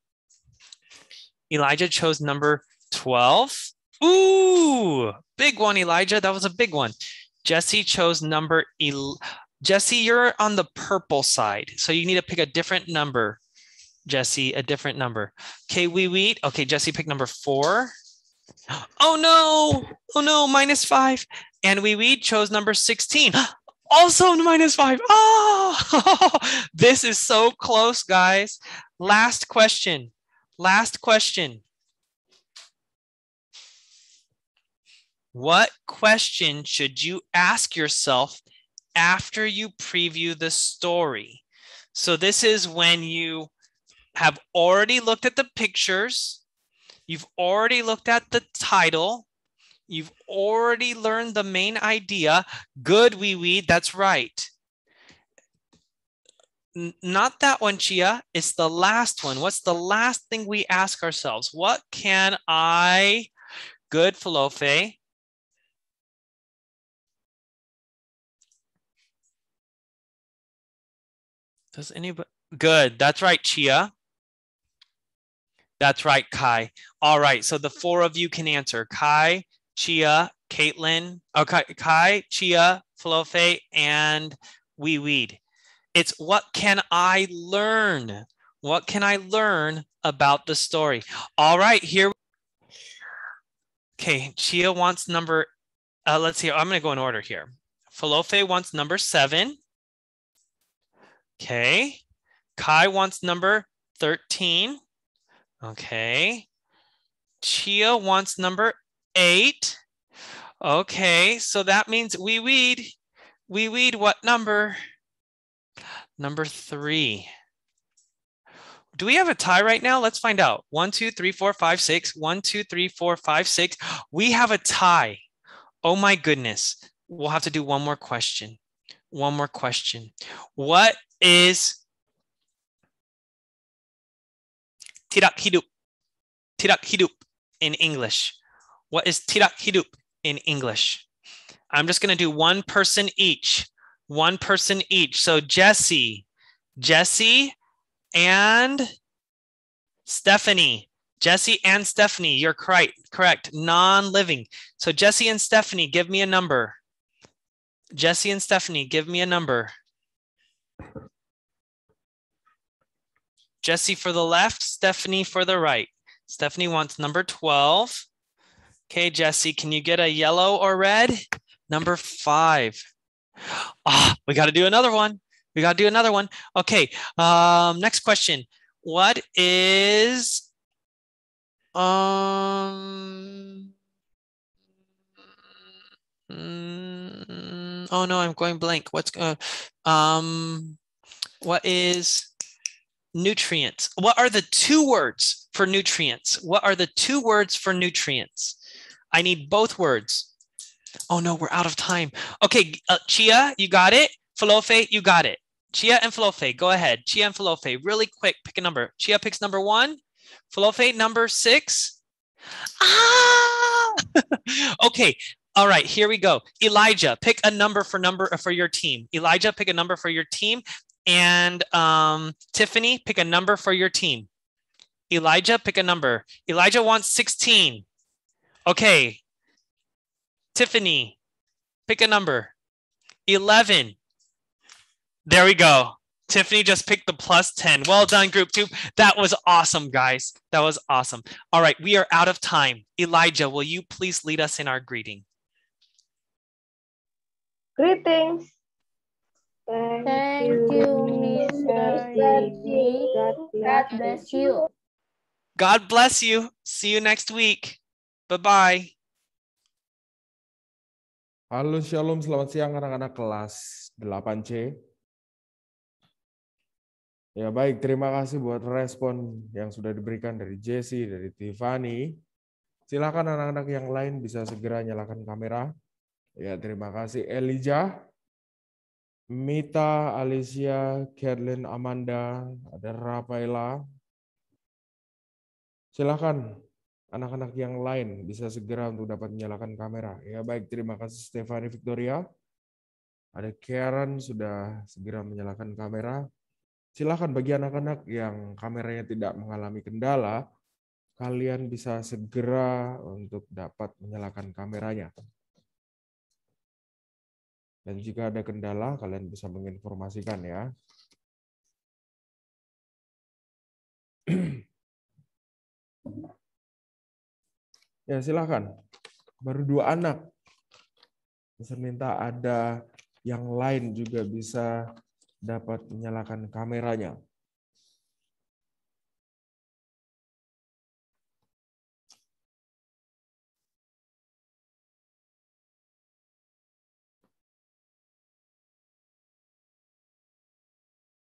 Elijah chose number 12. Ooh, big one, Elijah. That was a big one. Jesse chose number 11. Jesse, you're on the purple side. So you need to pick a different number. Jesse, a different number. Okay, we wheat. Okay, Jesse picked number four. [GASPS] Oh no. Oh no, minus five. And we wheat chose number 16. [GASPS] Also minus five. Oh, [LAUGHS] this is so close, guys. Last question. Last question. What question should you ask yourself after you preview the story? So, this is when you have already looked at the pictures, you've already looked at the title, you've already learned the main idea. Good, Wee Wee, that's right not that one, Chia. It's the last one. What's the last thing we ask ourselves? What can I, good Filofe, Does anybody, good, that's right, Chia. That's right, Kai. All right, so the four of you can answer. Kai, Chia, Caitlin, okay, oh, Kai, Chia, Filofe, and Wee Weed. It's what can I learn? What can I learn about the story? All right, here. Okay, Chia wants number, uh, let's see, I'm going to go in order here. Falofe wants number seven. Okay. Kai wants number 13. Okay. Chia wants number eight. Okay, so that means we weed. We weed what number? Number three. Do we have a tie right now? Let's find out. One, two, three, four, five, six. One, two, three, four, five, six. We have a tie. Oh my goodness. We'll have to do one more question. One more question. What is tirak hidup? Tirak hidup in English. What is tirak hidup in English? I'm just going to do one person each one person each. So Jesse, Jesse and Stephanie. Jesse and Stephanie, you're correct, correct. Non-living. So Jesse and Stephanie, give me a number. Jesse and Stephanie, give me a number. Jesse for the left, Stephanie for the right. Stephanie wants number 12. Okay, Jesse, can you get a yellow or red? Number five. Ah, oh, we got to do another one. We got to do another one. Okay. Um, next question. What is um? Mm, oh no, I'm going blank. What's uh, um? What is nutrients? What are the two words for nutrients? What are the two words for nutrients? I need both words. Oh no, we're out of time. Okay, uh, Chia, you got it. Falofe, you got it. Chia and Falofe, go ahead. Chia and Falofe, really quick, pick a number. Chia picks number one. Falofe, number six. Ah! [LAUGHS] okay, all right, here we go. Elijah, pick a number for number uh, for your team. Elijah, pick a number for your team. And um, Tiffany, pick a number for your team. Elijah, pick a number. Elijah wants 16. Okay, Tiffany, pick a number. 11. There we go. Tiffany just picked the plus 10. Well done, group two. That was awesome, guys. That was awesome. All right, we are out of time. Elijah, will you please lead us in our greeting? Greetings. Thank, Thank you, Mr. God bless you. God bless you. See you next week. Bye-bye. Halo Shalom, selamat siang anak-anak kelas 8C. Ya baik, terima kasih buat respon yang sudah diberikan dari Jesse, dari Tiffany. Silakan anak-anak yang lain bisa segera nyalakan kamera. Ya, terima kasih Elijah, Mita, Alicia, Kathleen, Amanda, ada Rafaela. Silakan anak-anak yang lain bisa segera untuk dapat menyalakan kamera. Ya baik, terima kasih Stefani Victoria. Ada Karen sudah segera menyalakan kamera. Silakan bagi anak-anak yang kameranya tidak mengalami kendala, kalian bisa segera untuk dapat menyalakan kameranya. Dan jika ada kendala, kalian bisa menginformasikan ya. [CLEARS THROAT] Ya silahkan. Baru dua anak. Saya minta ada yang lain juga bisa dapat menyalakan kameranya.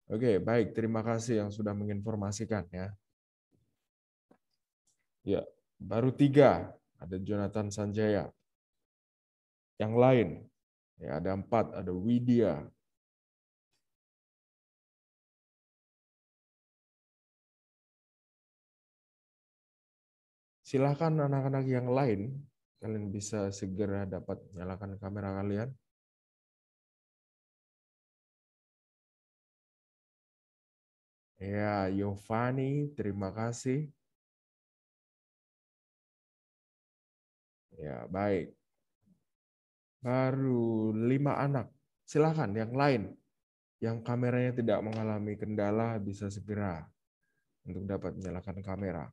Oke, baik. Terima kasih yang sudah menginformasikan ya. Ya, baru tiga, ada Jonathan Sanjaya. Yang lain, ya ada empat, ada Widya, silahkan anak-anak yang lain, kalian bisa segera dapat nyalakan kamera kalian. Ya, Yovani, terima kasih. Ya, baik. Baru lima anak. Silakan yang lain yang kameranya tidak mengalami kendala bisa segera untuk dapat menyalakan kamera.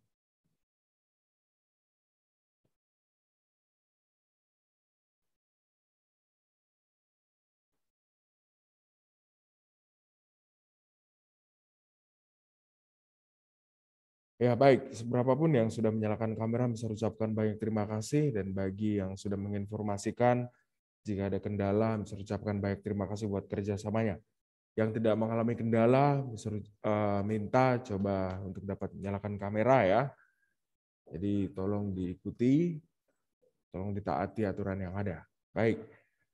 Ya baik, seberapa pun yang sudah menyalakan kamera bisa ucapkan banyak terima kasih dan bagi yang sudah menginformasikan jika ada kendala bisa ucapkan banyak terima kasih buat kerjasamanya. Yang tidak mengalami kendala bisa uh, minta coba untuk dapat menyalakan kamera ya. Jadi tolong diikuti, tolong ditaati aturan yang ada. Baik,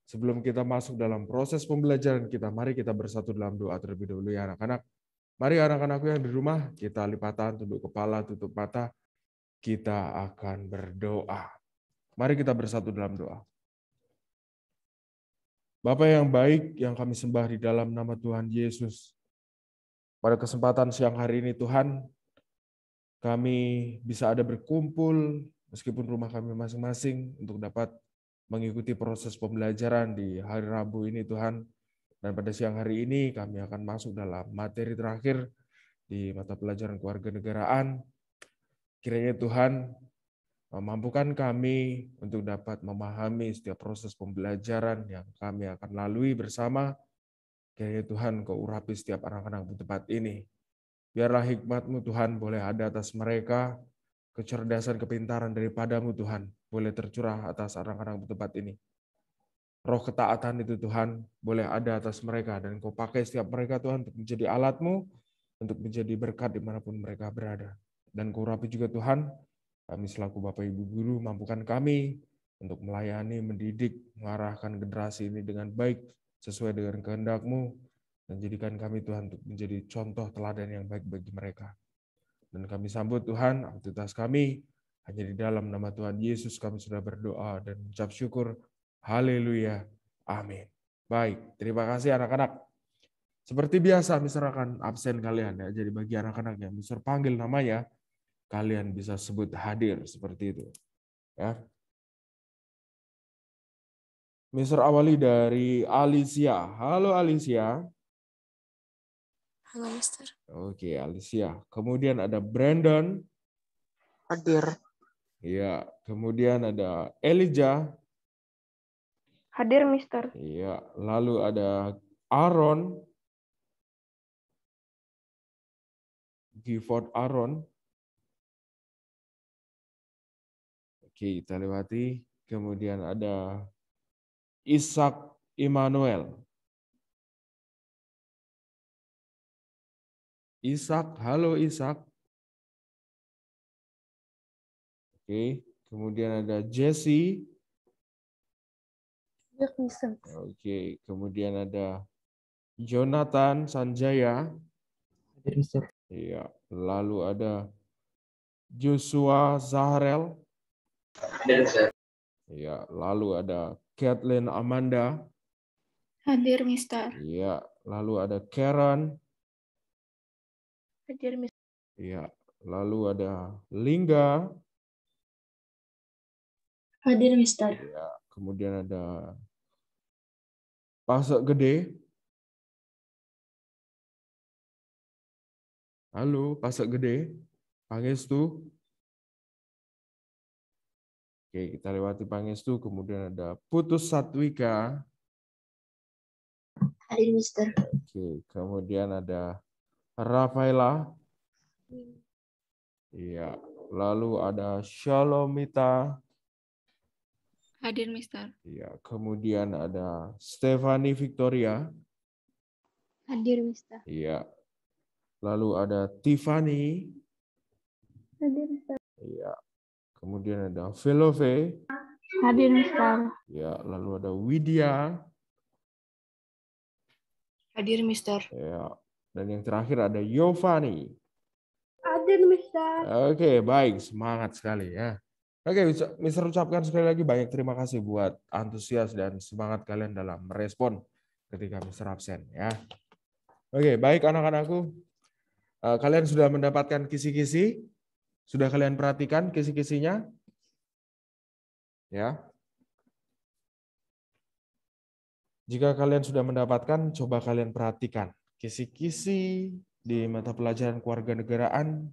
sebelum kita masuk dalam proses pembelajaran kita, mari kita bersatu dalam doa terlebih dahulu ya anak-anak. Mari anak-anakku yang di rumah, kita lipatan, tunduk kepala, tutup mata, kita akan berdoa. Mari kita bersatu dalam doa. Bapa yang baik yang kami sembah di dalam nama Tuhan Yesus. Pada kesempatan siang hari ini Tuhan, kami bisa ada berkumpul meskipun rumah kami masing-masing untuk dapat mengikuti proses pembelajaran di hari Rabu ini Tuhan. Dan pada siang hari ini kami akan masuk dalam materi terakhir di mata pelajaran keluarga negaraan. Kiranya Tuhan memampukan kami untuk dapat memahami setiap proses pembelajaran yang kami akan lalui bersama. Kiranya Tuhan kau urapi setiap anak-anak di tempat ini. Biarlah hikmatmu Tuhan boleh ada atas mereka, kecerdasan, kepintaran daripadamu Tuhan boleh tercurah atas anak-anak di tempat ini roh ketaatan itu Tuhan boleh ada atas mereka dan Engkau pakai setiap mereka Tuhan untuk menjadi alatmu, untuk menjadi berkat dimanapun mereka berada. Dan kau rapi juga Tuhan, kami selaku Bapak Ibu Guru mampukan kami untuk melayani, mendidik, mengarahkan generasi ini dengan baik sesuai dengan kehendakmu dan jadikan kami Tuhan untuk menjadi contoh teladan yang baik bagi mereka. Dan kami sambut Tuhan aktivitas kami. Hanya di dalam nama Tuhan Yesus kami sudah berdoa dan mengucap syukur. Haleluya. Amin. Baik, terima kasih anak-anak. Seperti biasa, misalkan absen kalian ya. Jadi bagi anak-anak yang bisa panggil namanya, kalian bisa sebut hadir seperti itu. Ya. Mister awali dari Alicia. Halo Alicia. Halo Mister. Oke Alicia. Kemudian ada Brandon. Hadir. Iya. Kemudian ada Elijah. Hadir, Mister. Iya, lalu ada Aaron. Gifford Aaron. Oke, kita lewati. Kemudian ada Isaac Immanuel. Isaac, halo Isaac. Oke, kemudian ada Jesse Oke, okay. kemudian ada Jonathan Sanjaya. Hadir, Mister. Iya, lalu ada Joshua Zaharel. Hadir, Mister. Iya, lalu ada Kathleen Amanda. Hadir, Mister. Iya, lalu ada Karen. Hadir, Mister. Iya, lalu ada Lingga. Hadir, Mister. Iya, kemudian ada pas gede. Halo, pas gede. Pangestu. Oke, kita lewati Pangestu. Kemudian ada putus satwika. Mister. Oke, kemudian ada Rafaela. Hmm. Iya, lalu ada Shalomita. Hadir, Mister. Iya, kemudian ada Stefani Victoria. Hadir, Mister. Iya. Lalu ada Tiffany. Hadir, Mister. Iya. Kemudian ada Velove. Hadir, Mister. Iya, lalu ada Widya. Hadir, Mister. Iya. Dan yang terakhir ada Yovani. Hadir, Mister. Oke, baik. Semangat sekali ya. Oke, Mister ucapkan sekali lagi banyak terima kasih buat antusias dan semangat kalian dalam merespon ketika Mister absen ya. Oke, baik anak-anakku. Eh, kalian sudah mendapatkan kisi-kisi? Sudah kalian perhatikan kisi-kisinya? Ya. Jika kalian sudah mendapatkan, coba kalian perhatikan kisi-kisi di mata pelajaran keluarga negaraan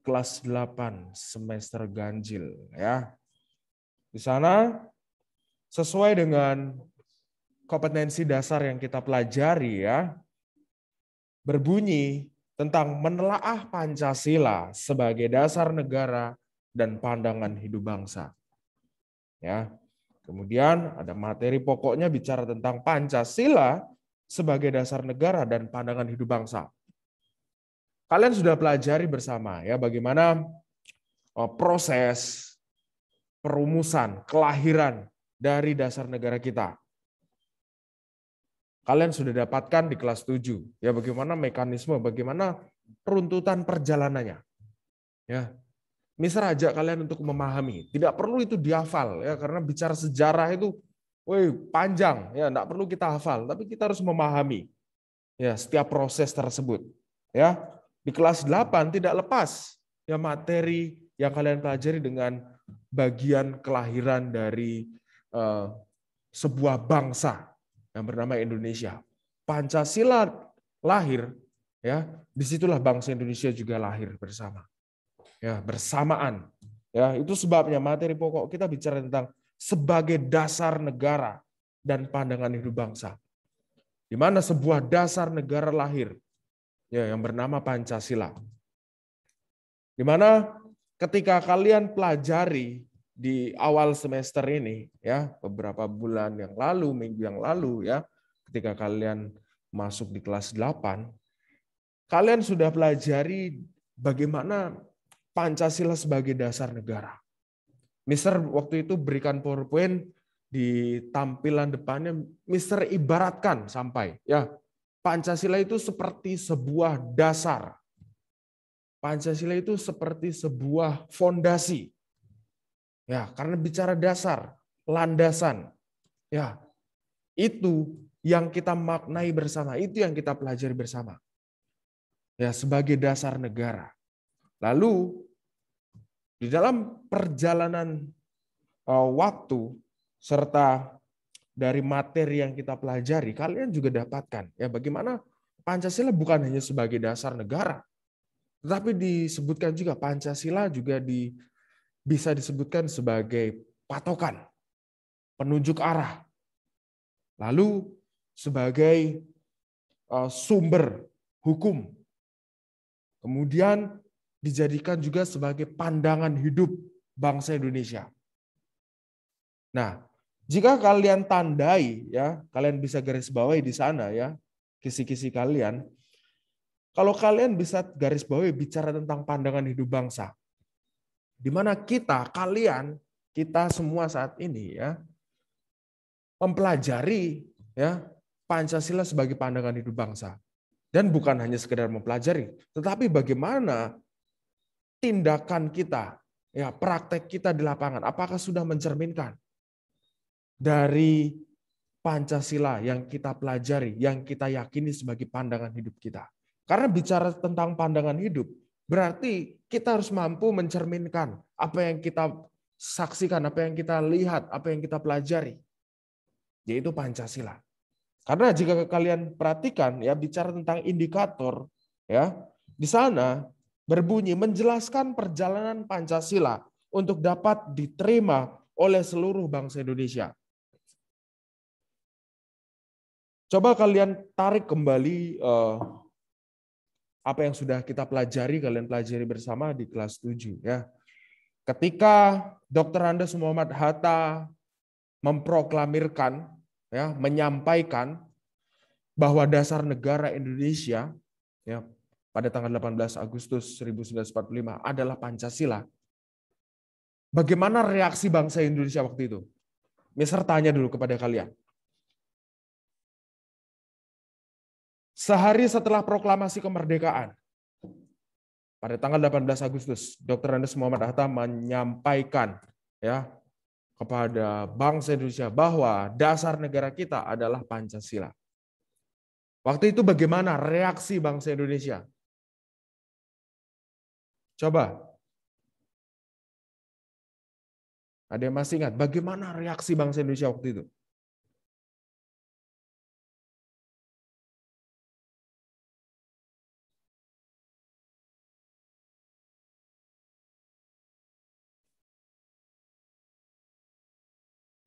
kelas 8 semester ganjil ya. Di sana sesuai dengan kompetensi dasar yang kita pelajari ya berbunyi tentang menelaah Pancasila sebagai dasar negara dan pandangan hidup bangsa. Ya. Kemudian ada materi pokoknya bicara tentang Pancasila sebagai dasar negara dan pandangan hidup bangsa. Kalian sudah pelajari bersama ya bagaimana eh, proses perumusan, kelahiran dari dasar negara kita. Kalian sudah dapatkan di kelas 7, ya bagaimana mekanisme, bagaimana peruntutan perjalanannya. Ya. misal ajak kalian untuk memahami. Tidak perlu itu dihafal ya karena bicara sejarah itu woi panjang ya tidak perlu kita hafal, tapi kita harus memahami ya setiap proses tersebut. Ya. Di kelas 8 tidak lepas ya materi yang kalian pelajari dengan bagian kelahiran dari eh, sebuah bangsa yang bernama Indonesia. Pancasila lahir ya, disitulah bangsa Indonesia juga lahir bersama. Ya, bersamaan. Ya, itu sebabnya materi pokok kita bicara tentang sebagai dasar negara dan pandangan hidup bangsa. Di mana sebuah dasar negara lahir ya yang bernama Pancasila. Di mana ketika kalian pelajari di awal semester ini ya, beberapa bulan yang lalu, minggu yang lalu ya, ketika kalian masuk di kelas 8, kalian sudah pelajari bagaimana Pancasila sebagai dasar negara. Mister waktu itu berikan PowerPoint di tampilan depannya Mister ibaratkan sampai ya Pancasila itu seperti sebuah dasar. Pancasila itu seperti sebuah fondasi. Ya, karena bicara dasar, landasan. Ya. Itu yang kita maknai bersama, itu yang kita pelajari bersama. Ya, sebagai dasar negara. Lalu di dalam perjalanan uh, waktu serta dari materi yang kita pelajari kalian juga dapatkan ya bagaimana Pancasila bukan hanya sebagai dasar negara tetapi disebutkan juga Pancasila juga di bisa disebutkan sebagai patokan penunjuk arah lalu sebagai eh, sumber hukum kemudian dijadikan juga sebagai pandangan hidup bangsa Indonesia. Nah, jika kalian tandai ya, kalian bisa garis bawahi di sana ya, kisi-kisi kalian. Kalau kalian bisa garis bawahi bicara tentang pandangan hidup bangsa. Di mana kita, kalian, kita semua saat ini ya mempelajari ya Pancasila sebagai pandangan hidup bangsa. Dan bukan hanya sekedar mempelajari, tetapi bagaimana tindakan kita, ya praktek kita di lapangan, apakah sudah mencerminkan dari Pancasila yang kita pelajari, yang kita yakini sebagai pandangan hidup kita. Karena bicara tentang pandangan hidup, berarti kita harus mampu mencerminkan apa yang kita saksikan, apa yang kita lihat, apa yang kita pelajari, yaitu Pancasila. Karena jika kalian perhatikan ya bicara tentang indikator ya, di sana berbunyi menjelaskan perjalanan Pancasila untuk dapat diterima oleh seluruh bangsa Indonesia. Coba kalian tarik kembali uh, apa yang sudah kita pelajari, kalian pelajari bersama di kelas 7 ya. Ketika Dr. Andes Muhammad Hatta memproklamirkan ya, menyampaikan bahwa dasar negara Indonesia ya pada tanggal 18 Agustus 1945 adalah Pancasila. Bagaimana reaksi bangsa Indonesia waktu itu? Mister tanya dulu kepada kalian. Sehari setelah proklamasi kemerdekaan, pada tanggal 18 Agustus, Dr. Andes Muhammad Hatta menyampaikan ya kepada bangsa Indonesia bahwa dasar negara kita adalah Pancasila. Waktu itu bagaimana reaksi bangsa Indonesia? Coba. Ada yang masih ingat bagaimana reaksi bangsa Indonesia waktu itu?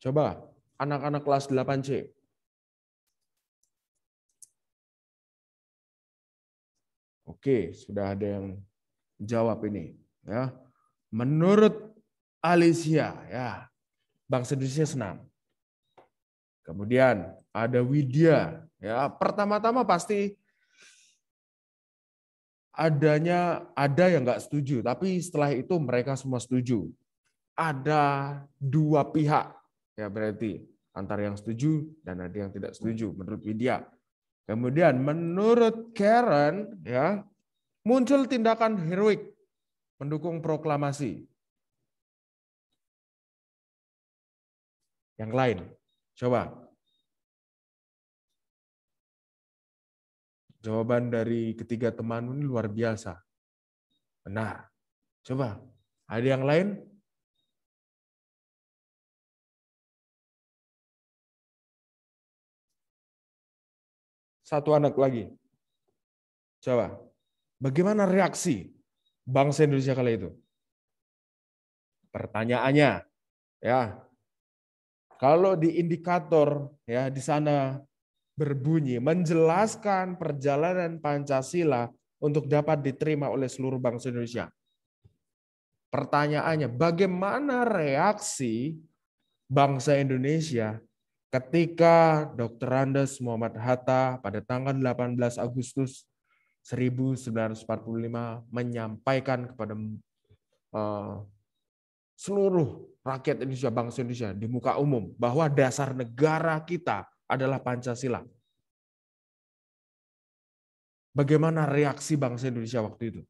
Coba anak-anak kelas 8C. Oke, sudah ada yang jawab ini, ya. Menurut Alicia, ya. bang Indonesia senang. Kemudian ada Widya, ya. Pertama-tama pasti adanya ada yang nggak setuju, tapi setelah itu mereka semua setuju. Ada dua pihak Ya berarti antara yang setuju dan ada yang tidak hmm. setuju menurut media. Kemudian menurut Karen ya muncul tindakan heroik mendukung proklamasi. Yang lain, coba. Jawaban dari ketiga teman ini luar biasa. Benar. Coba, ada yang lain? satu anak lagi. Coba, bagaimana reaksi bangsa Indonesia kala itu? Pertanyaannya, ya, kalau di indikator ya di sana berbunyi menjelaskan perjalanan Pancasila untuk dapat diterima oleh seluruh bangsa Indonesia. Pertanyaannya, bagaimana reaksi bangsa Indonesia ketika Dr. Randes Muhammad Hatta pada tanggal 18 Agustus 1945 menyampaikan kepada uh, seluruh rakyat Indonesia, bangsa Indonesia di muka umum bahwa dasar negara kita adalah Pancasila. Bagaimana reaksi bangsa Indonesia waktu itu?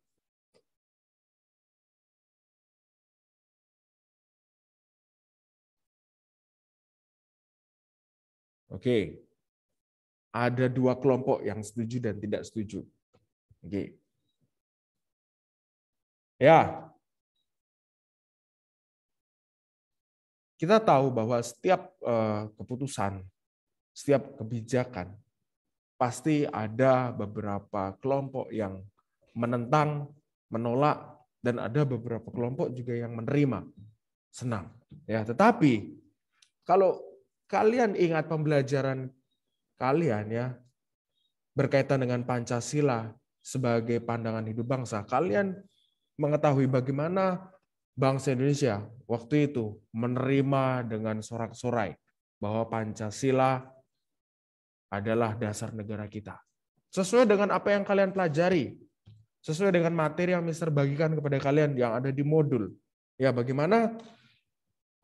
Oke. Ada dua kelompok yang setuju dan tidak setuju. Oke. Ya. Kita tahu bahwa setiap eh, keputusan, setiap kebijakan pasti ada beberapa kelompok yang menentang, menolak dan ada beberapa kelompok juga yang menerima senang ya tetapi kalau kalian ingat pembelajaran kalian ya berkaitan dengan Pancasila sebagai pandangan hidup bangsa. Kalian mengetahui bagaimana bangsa Indonesia waktu itu menerima dengan sorak-sorai bahwa Pancasila adalah dasar negara kita. Sesuai dengan apa yang kalian pelajari, sesuai dengan materi yang Mister bagikan kepada kalian yang ada di modul. Ya, bagaimana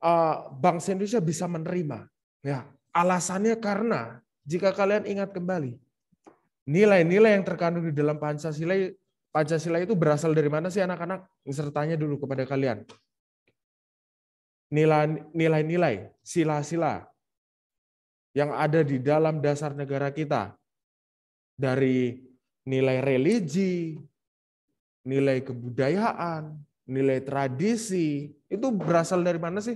uh, bangsa Indonesia bisa menerima Ya, alasannya karena jika kalian ingat kembali, nilai-nilai yang terkandung di dalam Pancasila Pancasila itu berasal dari mana sih anak-anak? Sertanya dulu kepada kalian. Nilai-nilai, sila-sila yang ada di dalam dasar negara kita. Dari nilai religi, nilai kebudayaan, nilai tradisi, itu berasal dari mana sih?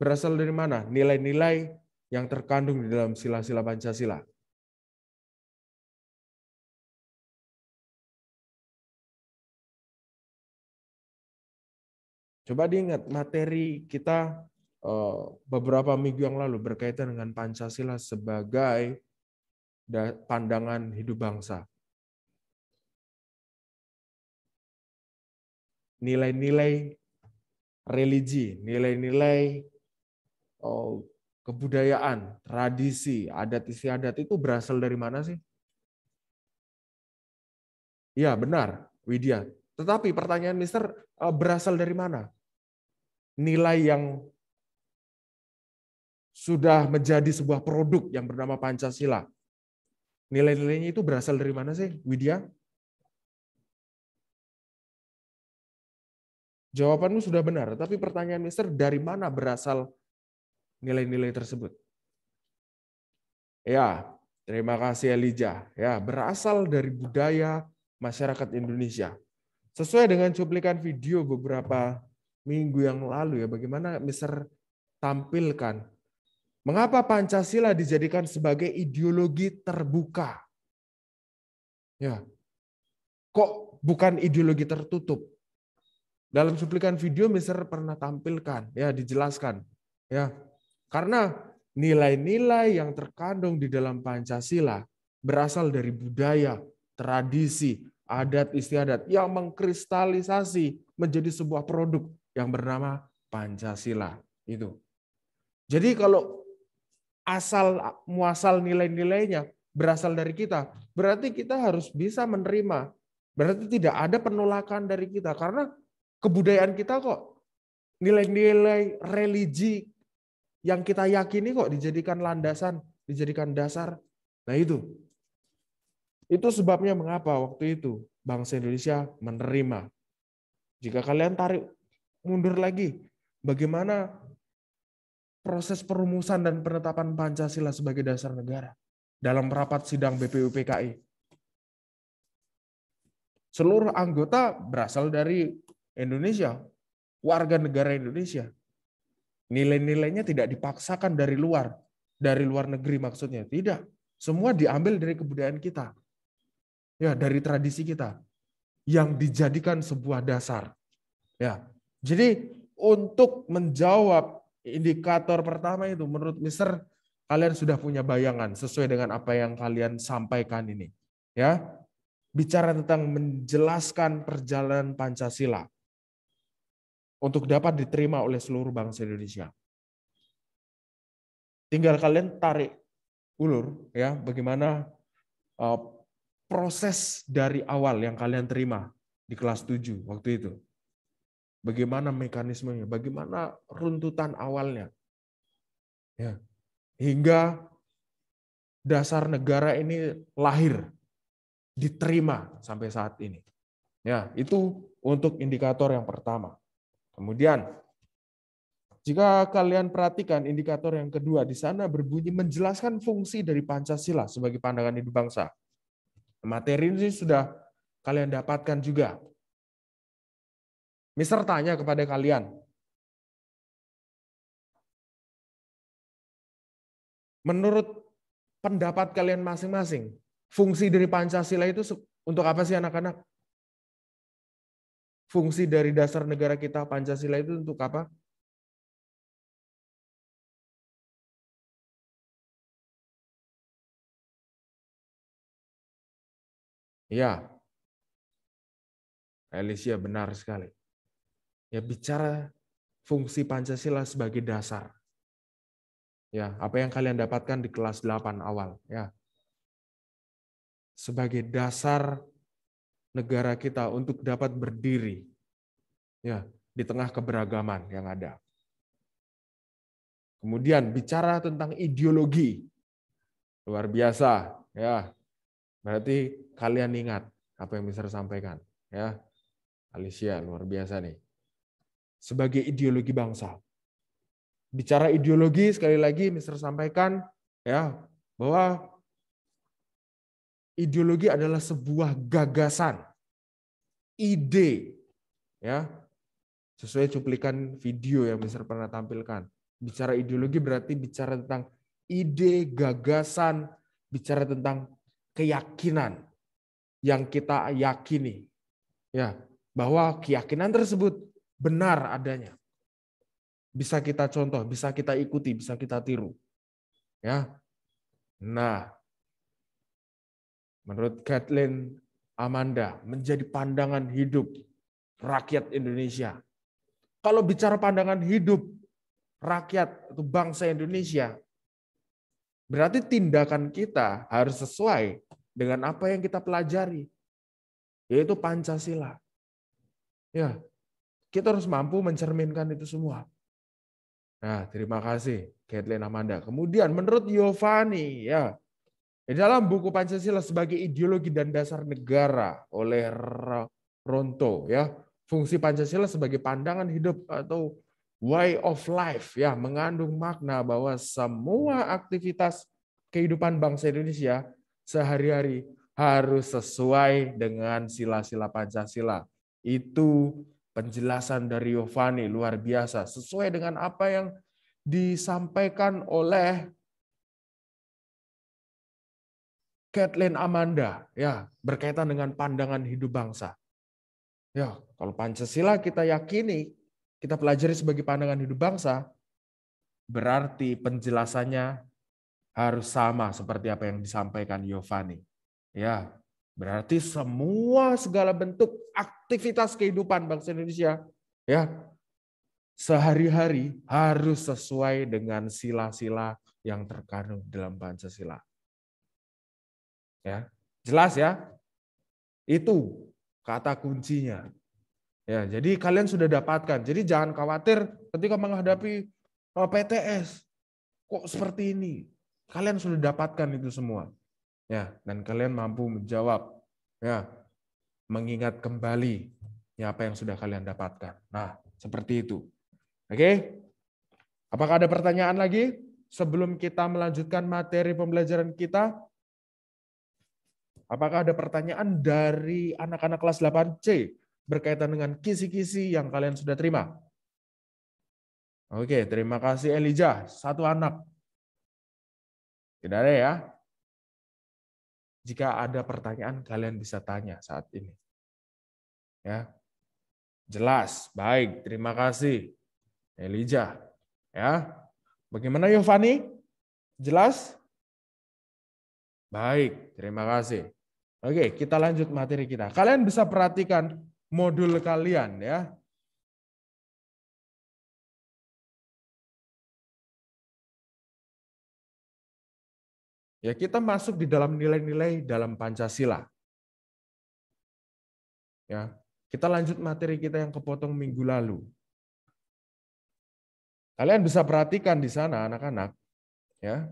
berasal dari mana? Nilai-nilai yang terkandung di dalam sila-sila Pancasila. Coba diingat materi kita eh, beberapa minggu yang lalu berkaitan dengan Pancasila sebagai pandangan hidup bangsa. Nilai-nilai religi, nilai-nilai kebudayaan, tradisi, adat istiadat itu berasal dari mana sih? Ya, benar, Widya. Tetapi pertanyaan Mister, eh, berasal dari mana? Nilai yang sudah menjadi sebuah produk yang bernama Pancasila. Nilai-nilainya itu berasal dari mana sih, Widya? Jawabanmu sudah benar, tapi pertanyaan Mister, dari mana berasal nilai-nilai tersebut. Ya, terima kasih Elija. Ya, berasal dari budaya masyarakat Indonesia. Sesuai dengan cuplikan video beberapa minggu yang lalu ya, bagaimana Mister tampilkan mengapa Pancasila dijadikan sebagai ideologi terbuka. Ya. Kok bukan ideologi tertutup? Dalam cuplikan video Mister pernah tampilkan ya dijelaskan ya karena nilai-nilai yang terkandung di dalam Pancasila berasal dari budaya, tradisi, adat istiadat yang mengkristalisasi menjadi sebuah produk yang bernama Pancasila itu. Jadi kalau asal muasal nilai-nilainya berasal dari kita, berarti kita harus bisa menerima. Berarti tidak ada penolakan dari kita karena kebudayaan kita kok nilai-nilai religi yang kita yakini kok dijadikan landasan, dijadikan dasar. Nah itu. Itu sebabnya mengapa waktu itu bangsa Indonesia menerima. Jika kalian tarik mundur lagi, bagaimana proses perumusan dan penetapan Pancasila sebagai dasar negara dalam rapat sidang BPUPKI. Seluruh anggota berasal dari Indonesia, warga negara Indonesia. Nilai-nilainya tidak dipaksakan dari luar, dari luar negeri maksudnya. Tidak. Semua diambil dari kebudayaan kita. Ya, dari tradisi kita yang dijadikan sebuah dasar. Ya. Jadi untuk menjawab indikator pertama itu menurut Mister kalian sudah punya bayangan sesuai dengan apa yang kalian sampaikan ini. Ya. Bicara tentang menjelaskan perjalanan Pancasila untuk dapat diterima oleh seluruh bangsa Indonesia. Tinggal kalian tarik ulur ya bagaimana uh, proses dari awal yang kalian terima di kelas 7 waktu itu. Bagaimana mekanismenya, bagaimana runtutan awalnya. Ya. Hingga dasar negara ini lahir diterima sampai saat ini. Ya, itu untuk indikator yang pertama. Kemudian, jika kalian perhatikan indikator yang kedua, di sana berbunyi menjelaskan fungsi dari Pancasila sebagai pandangan hidup bangsa. Materi ini sudah kalian dapatkan juga. Mister tanya kepada kalian, menurut pendapat kalian masing-masing, fungsi dari Pancasila itu untuk apa sih anak-anak? fungsi dari dasar negara kita Pancasila itu untuk apa? Ya, Alicia benar sekali. Ya bicara fungsi Pancasila sebagai dasar. Ya, apa yang kalian dapatkan di kelas 8 awal, ya. Sebagai dasar negara kita untuk dapat berdiri ya di tengah keberagaman yang ada. Kemudian bicara tentang ideologi. Luar biasa ya. Berarti kalian ingat apa yang bisa sampaikan ya. Alicia luar biasa nih. Sebagai ideologi bangsa. Bicara ideologi sekali lagi Mister sampaikan ya bahwa Ideologi adalah sebuah gagasan, ide, ya. Sesuai cuplikan video yang bisa pernah tampilkan. Bicara ideologi berarti bicara tentang ide, gagasan, bicara tentang keyakinan yang kita yakini. Ya, bahwa keyakinan tersebut benar adanya. Bisa kita contoh, bisa kita ikuti, bisa kita tiru. Ya. Nah, menurut Kathleen Amanda, menjadi pandangan hidup rakyat Indonesia. Kalau bicara pandangan hidup rakyat atau bangsa Indonesia, berarti tindakan kita harus sesuai dengan apa yang kita pelajari, yaitu Pancasila. Ya, kita harus mampu mencerminkan itu semua. Nah, terima kasih Kathleen Amanda. Kemudian menurut Yovani, ya, di dalam buku Pancasila sebagai ideologi dan dasar negara oleh Ronto ya, fungsi Pancasila sebagai pandangan hidup atau way of life ya mengandung makna bahwa semua aktivitas kehidupan bangsa Indonesia sehari-hari harus sesuai dengan sila-sila Pancasila. Itu penjelasan dari Yovani luar biasa sesuai dengan apa yang disampaikan oleh Kathleen Amanda, ya berkaitan dengan pandangan hidup bangsa. Ya, kalau Pancasila kita yakini, kita pelajari sebagai pandangan hidup bangsa, berarti penjelasannya harus sama seperti apa yang disampaikan Yovani. Ya, berarti semua segala bentuk aktivitas kehidupan bangsa Indonesia ya sehari-hari harus sesuai dengan sila-sila yang terkandung dalam Pancasila. Ya, jelas ya. Itu kata kuncinya. Ya, jadi kalian sudah dapatkan. Jadi jangan khawatir ketika menghadapi e, PTS. Kok seperti ini? Kalian sudah dapatkan itu semua. Ya, dan kalian mampu menjawab. Ya, mengingat kembali ya apa yang sudah kalian dapatkan. Nah, seperti itu. Oke? Apakah ada pertanyaan lagi sebelum kita melanjutkan materi pembelajaran kita? Apakah ada pertanyaan dari anak-anak kelas 8C berkaitan dengan kisi-kisi yang kalian sudah terima? Oke, terima kasih Elijah. Satu anak. Tidak ada ya? Jika ada pertanyaan, kalian bisa tanya saat ini. Ya, Jelas, baik. Terima kasih, Elijah. Ya, bagaimana Yovani? Jelas? Baik, terima kasih. Oke, kita lanjut materi kita. Kalian bisa perhatikan modul kalian ya. Ya, kita masuk di dalam nilai-nilai dalam Pancasila. Ya, kita lanjut materi kita yang kepotong minggu lalu. Kalian bisa perhatikan di sana anak-anak, ya.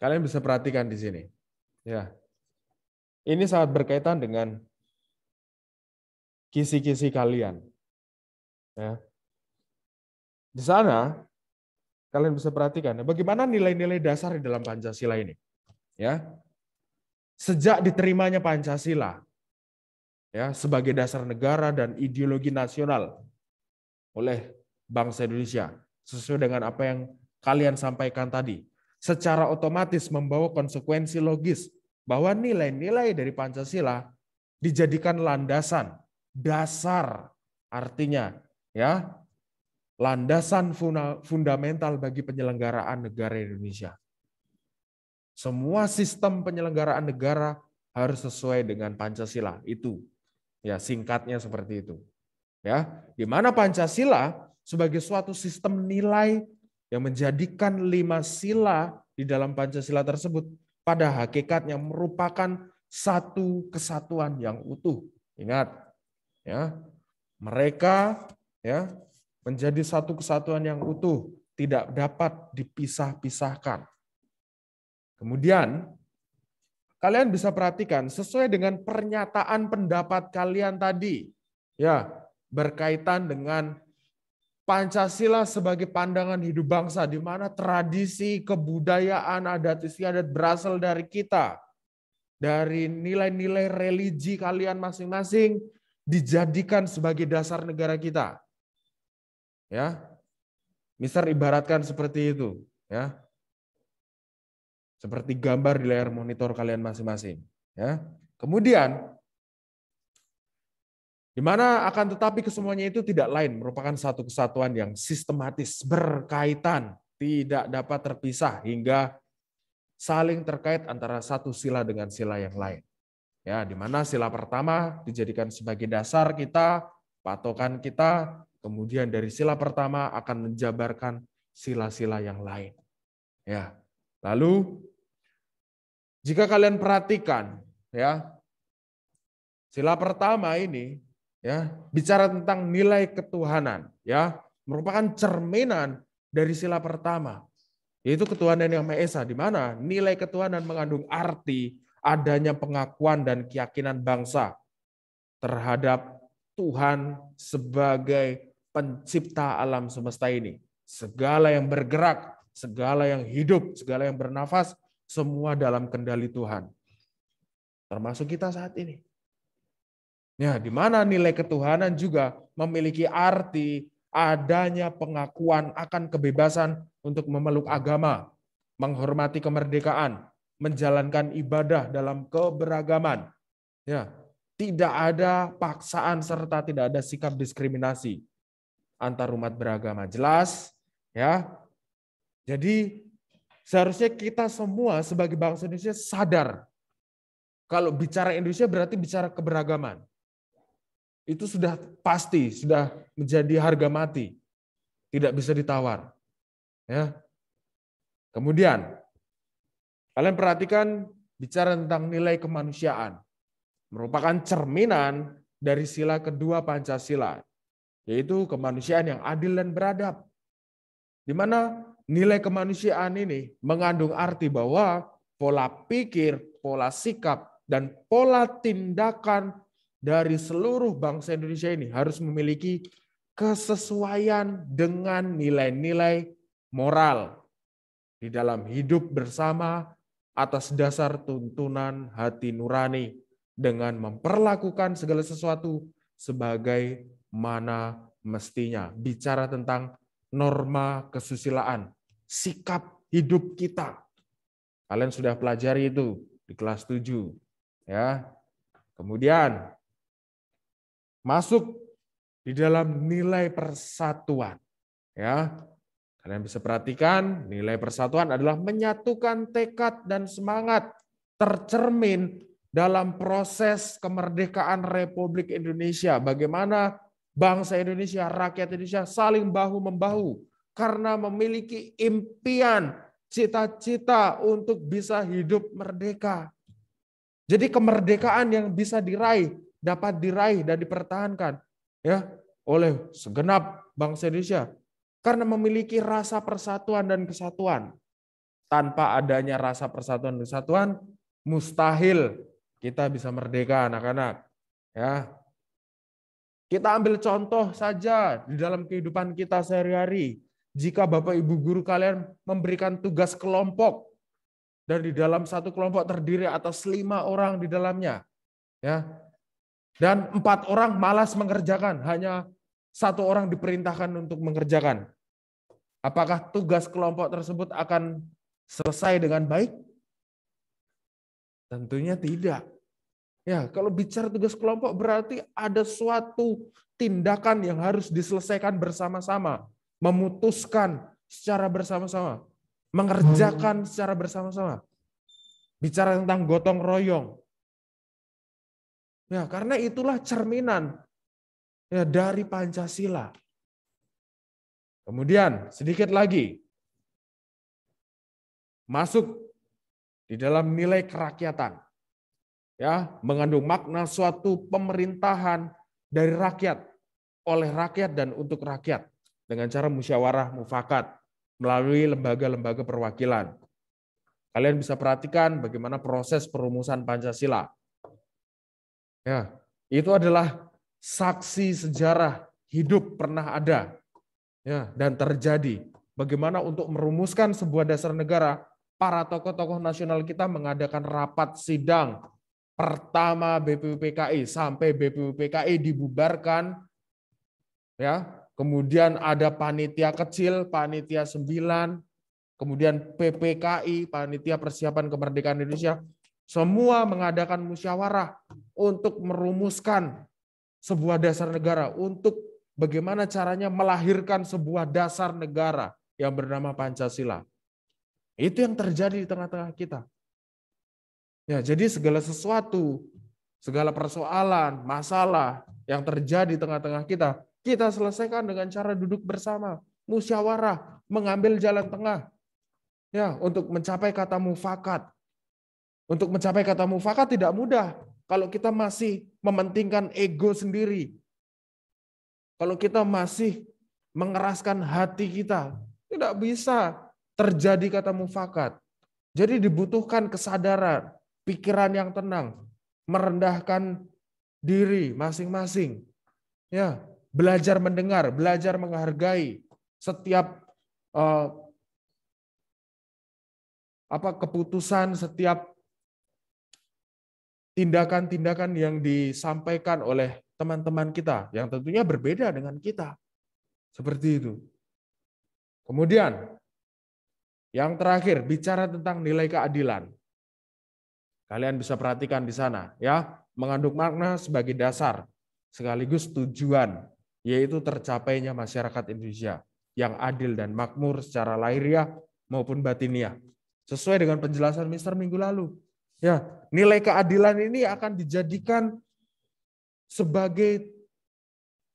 Kalian bisa perhatikan di sini. Ya. Ini sangat berkaitan dengan kisi-kisi kalian. Ya. Di sana kalian bisa perhatikan ya, bagaimana nilai-nilai dasar di dalam Pancasila ini. Ya. Sejak diterimanya Pancasila ya sebagai dasar negara dan ideologi nasional oleh bangsa Indonesia sesuai dengan apa yang kalian sampaikan tadi secara otomatis membawa konsekuensi logis bahwa nilai-nilai dari Pancasila dijadikan landasan, dasar artinya ya landasan fundamental bagi penyelenggaraan negara Indonesia. Semua sistem penyelenggaraan negara harus sesuai dengan Pancasila itu. Ya, singkatnya seperti itu. Ya, di mana Pancasila sebagai suatu sistem nilai yang menjadikan lima sila di dalam Pancasila tersebut pada hakikatnya merupakan satu kesatuan yang utuh. Ingat, ya mereka ya menjadi satu kesatuan yang utuh, tidak dapat dipisah-pisahkan. Kemudian kalian bisa perhatikan sesuai dengan pernyataan pendapat kalian tadi, ya berkaitan dengan Pancasila sebagai pandangan hidup bangsa, di mana tradisi, kebudayaan, adat istiadat berasal dari kita. Dari nilai-nilai religi kalian masing-masing dijadikan sebagai dasar negara kita. Ya. Mister ibaratkan seperti itu, ya. Seperti gambar di layar monitor kalian masing-masing, ya. Kemudian di mana akan tetapi kesemuanya itu tidak lain merupakan satu kesatuan yang sistematis, berkaitan, tidak dapat terpisah hingga saling terkait antara satu sila dengan sila yang lain. Ya, di mana sila pertama dijadikan sebagai dasar kita, patokan kita, kemudian dari sila pertama akan menjabarkan sila-sila yang lain. Ya. Lalu jika kalian perhatikan ya, sila pertama ini ya bicara tentang nilai ketuhanan ya merupakan cerminan dari sila pertama yaitu ketuhanan yang maha esa di mana nilai ketuhanan mengandung arti adanya pengakuan dan keyakinan bangsa terhadap Tuhan sebagai pencipta alam semesta ini segala yang bergerak segala yang hidup segala yang bernafas semua dalam kendali Tuhan termasuk kita saat ini Ya, di mana nilai ketuhanan juga memiliki arti adanya pengakuan akan kebebasan untuk memeluk agama, menghormati kemerdekaan, menjalankan ibadah dalam keberagaman. Ya, tidak ada paksaan serta tidak ada sikap diskriminasi antar umat beragama. Jelas, ya. Jadi seharusnya kita semua sebagai bangsa Indonesia sadar kalau bicara Indonesia berarti bicara keberagaman itu sudah pasti, sudah menjadi harga mati. Tidak bisa ditawar. Ya. Kemudian, kalian perhatikan bicara tentang nilai kemanusiaan. Merupakan cerminan dari sila kedua Pancasila, yaitu kemanusiaan yang adil dan beradab. Di mana nilai kemanusiaan ini mengandung arti bahwa pola pikir, pola sikap, dan pola tindakan dari seluruh bangsa Indonesia ini harus memiliki kesesuaian dengan nilai-nilai moral di dalam hidup bersama atas dasar tuntunan hati nurani dengan memperlakukan segala sesuatu sebagai mana mestinya. Bicara tentang norma kesusilaan, sikap hidup kita. Kalian sudah pelajari itu di kelas 7. Ya. Kemudian masuk di dalam nilai persatuan. Ya, kalian bisa perhatikan nilai persatuan adalah menyatukan tekad dan semangat tercermin dalam proses kemerdekaan Republik Indonesia. Bagaimana bangsa Indonesia, rakyat Indonesia saling bahu-membahu karena memiliki impian, cita-cita untuk bisa hidup merdeka. Jadi kemerdekaan yang bisa diraih dapat diraih dan dipertahankan ya oleh segenap bangsa Indonesia karena memiliki rasa persatuan dan kesatuan. Tanpa adanya rasa persatuan dan kesatuan, mustahil kita bisa merdeka anak-anak. Ya. Kita ambil contoh saja di dalam kehidupan kita sehari-hari. Jika Bapak Ibu guru kalian memberikan tugas kelompok dan di dalam satu kelompok terdiri atas lima orang di dalamnya, ya dan empat orang malas mengerjakan, hanya satu orang diperintahkan untuk mengerjakan. Apakah tugas kelompok tersebut akan selesai dengan baik? Tentunya tidak. Ya, kalau bicara tugas kelompok berarti ada suatu tindakan yang harus diselesaikan bersama-sama, memutuskan secara bersama-sama, mengerjakan secara bersama-sama. Bicara tentang gotong royong, Ya, karena itulah cerminan ya dari Pancasila. Kemudian sedikit lagi masuk di dalam nilai kerakyatan. Ya, mengandung makna suatu pemerintahan dari rakyat oleh rakyat dan untuk rakyat dengan cara musyawarah mufakat melalui lembaga-lembaga perwakilan. Kalian bisa perhatikan bagaimana proses perumusan Pancasila Ya, itu adalah saksi sejarah hidup pernah ada ya dan terjadi. Bagaimana untuk merumuskan sebuah dasar negara, para tokoh-tokoh nasional kita mengadakan rapat sidang pertama BPUPKI sampai BPUPKI dibubarkan ya. Kemudian ada panitia kecil, panitia 9, kemudian PPKI, panitia persiapan kemerdekaan Indonesia, semua mengadakan musyawarah untuk merumuskan sebuah dasar negara, untuk bagaimana caranya melahirkan sebuah dasar negara yang bernama Pancasila. Itu yang terjadi di tengah-tengah kita. Ya, jadi segala sesuatu, segala persoalan, masalah yang terjadi di tengah-tengah kita, kita selesaikan dengan cara duduk bersama, musyawarah, mengambil jalan tengah. Ya, untuk mencapai kata mufakat. Untuk mencapai kata mufakat tidak mudah, kalau kita masih mementingkan ego sendiri, kalau kita masih mengeraskan hati kita, tidak bisa terjadi kata mufakat. Jadi dibutuhkan kesadaran, pikiran yang tenang, merendahkan diri masing-masing. Ya, belajar mendengar, belajar menghargai setiap uh, apa keputusan, setiap tindakan-tindakan yang disampaikan oleh teman-teman kita yang tentunya berbeda dengan kita. Seperti itu. Kemudian yang terakhir bicara tentang nilai keadilan. Kalian bisa perhatikan di sana ya, mengandung makna sebagai dasar sekaligus tujuan yaitu tercapainya masyarakat Indonesia yang adil dan makmur secara lahiriah maupun batiniah. Sesuai dengan penjelasan Mister minggu lalu, Ya, nilai keadilan ini akan dijadikan sebagai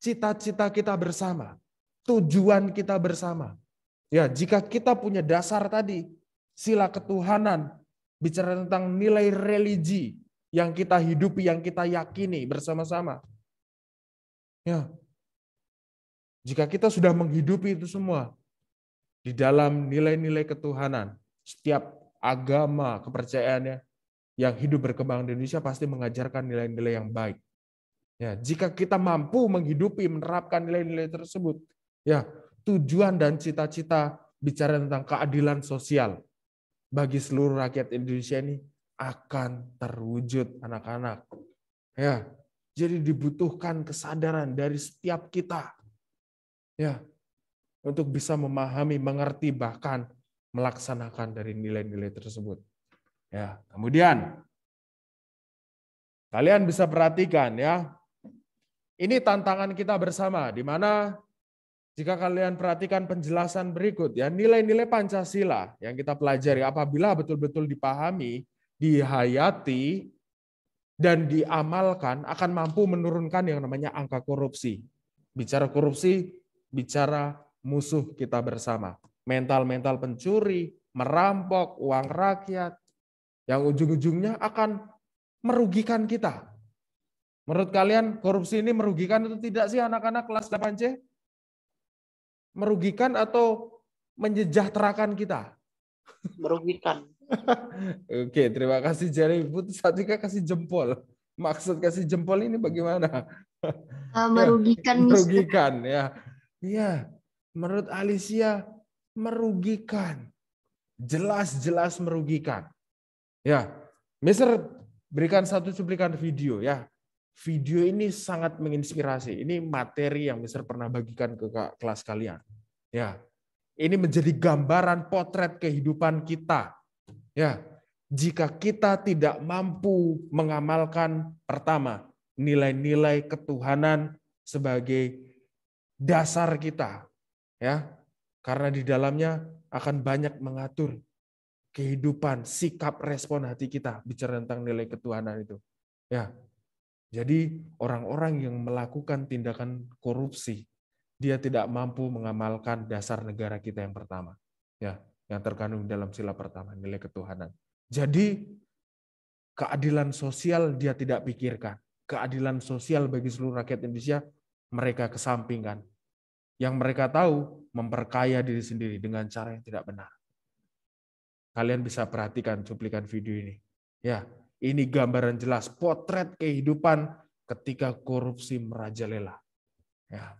cita-cita kita bersama, tujuan kita bersama. Ya, jika kita punya dasar tadi, sila ketuhanan, bicara tentang nilai religi yang kita hidupi, yang kita yakini bersama-sama. Ya. Jika kita sudah menghidupi itu semua di dalam nilai-nilai ketuhanan, setiap agama kepercayaannya yang hidup berkembang di Indonesia pasti mengajarkan nilai-nilai yang baik. Ya, jika kita mampu menghidupi, menerapkan nilai-nilai tersebut, ya tujuan dan cita-cita bicara tentang keadilan sosial bagi seluruh rakyat Indonesia ini akan terwujud anak-anak. Ya, jadi dibutuhkan kesadaran dari setiap kita. Ya, untuk bisa memahami, mengerti bahkan melaksanakan dari nilai-nilai tersebut. Ya, kemudian kalian bisa perhatikan ya. Ini tantangan kita bersama di mana jika kalian perhatikan penjelasan berikut ya, nilai-nilai Pancasila yang kita pelajari apabila betul-betul dipahami, dihayati dan diamalkan akan mampu menurunkan yang namanya angka korupsi. Bicara korupsi, bicara musuh kita bersama. Mental-mental pencuri, merampok, uang rakyat, yang ujung-ujungnya akan merugikan kita. Menurut kalian korupsi ini merugikan atau tidak sih anak-anak kelas 8C? Merugikan atau menyejahterakan kita? Merugikan. [LAUGHS] Oke, terima kasih Jerry. Putus Satika kasih jempol. Maksud kasih jempol ini bagaimana? Ah, merugikan. merugikan ya. Iya. Menurut Alicia merugikan. Jelas-jelas merugikan. Ya, Mister berikan satu cuplikan video ya. Video ini sangat menginspirasi. Ini materi yang Mister pernah bagikan ke kelas kalian. Ya, ini menjadi gambaran potret kehidupan kita. Ya, jika kita tidak mampu mengamalkan pertama nilai-nilai ketuhanan sebagai dasar kita, ya, karena di dalamnya akan banyak mengatur kehidupan, sikap, respon hati kita bicara tentang nilai ketuhanan itu. Ya. Jadi orang-orang yang melakukan tindakan korupsi, dia tidak mampu mengamalkan dasar negara kita yang pertama. Ya, yang terkandung dalam sila pertama, nilai ketuhanan. Jadi keadilan sosial dia tidak pikirkan. Keadilan sosial bagi seluruh rakyat Indonesia mereka kesampingkan. Yang mereka tahu memperkaya diri sendiri dengan cara yang tidak benar. Kalian bisa perhatikan cuplikan video ini. Ya, ini gambaran jelas potret kehidupan ketika korupsi merajalela. Ya.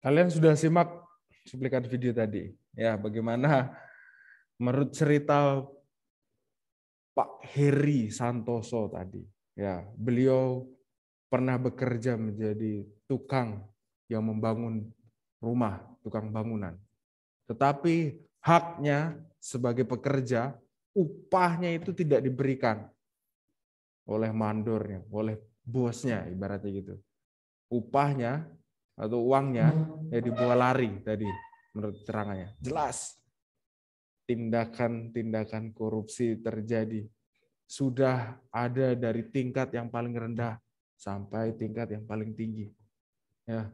Kalian sudah simak cuplikan video tadi. Ya, bagaimana menurut cerita Pak Heri Santoso tadi. Ya, beliau pernah bekerja menjadi tukang yang membangun rumah, tukang bangunan. Tetapi haknya sebagai pekerja, upahnya itu tidak diberikan oleh mandornya, oleh bosnya ibaratnya gitu. Upahnya atau uangnya ya dibawa lari tadi menurut terangannya. Jelas tindakan-tindakan korupsi terjadi. Sudah ada dari tingkat yang paling rendah sampai tingkat yang paling tinggi. Ya.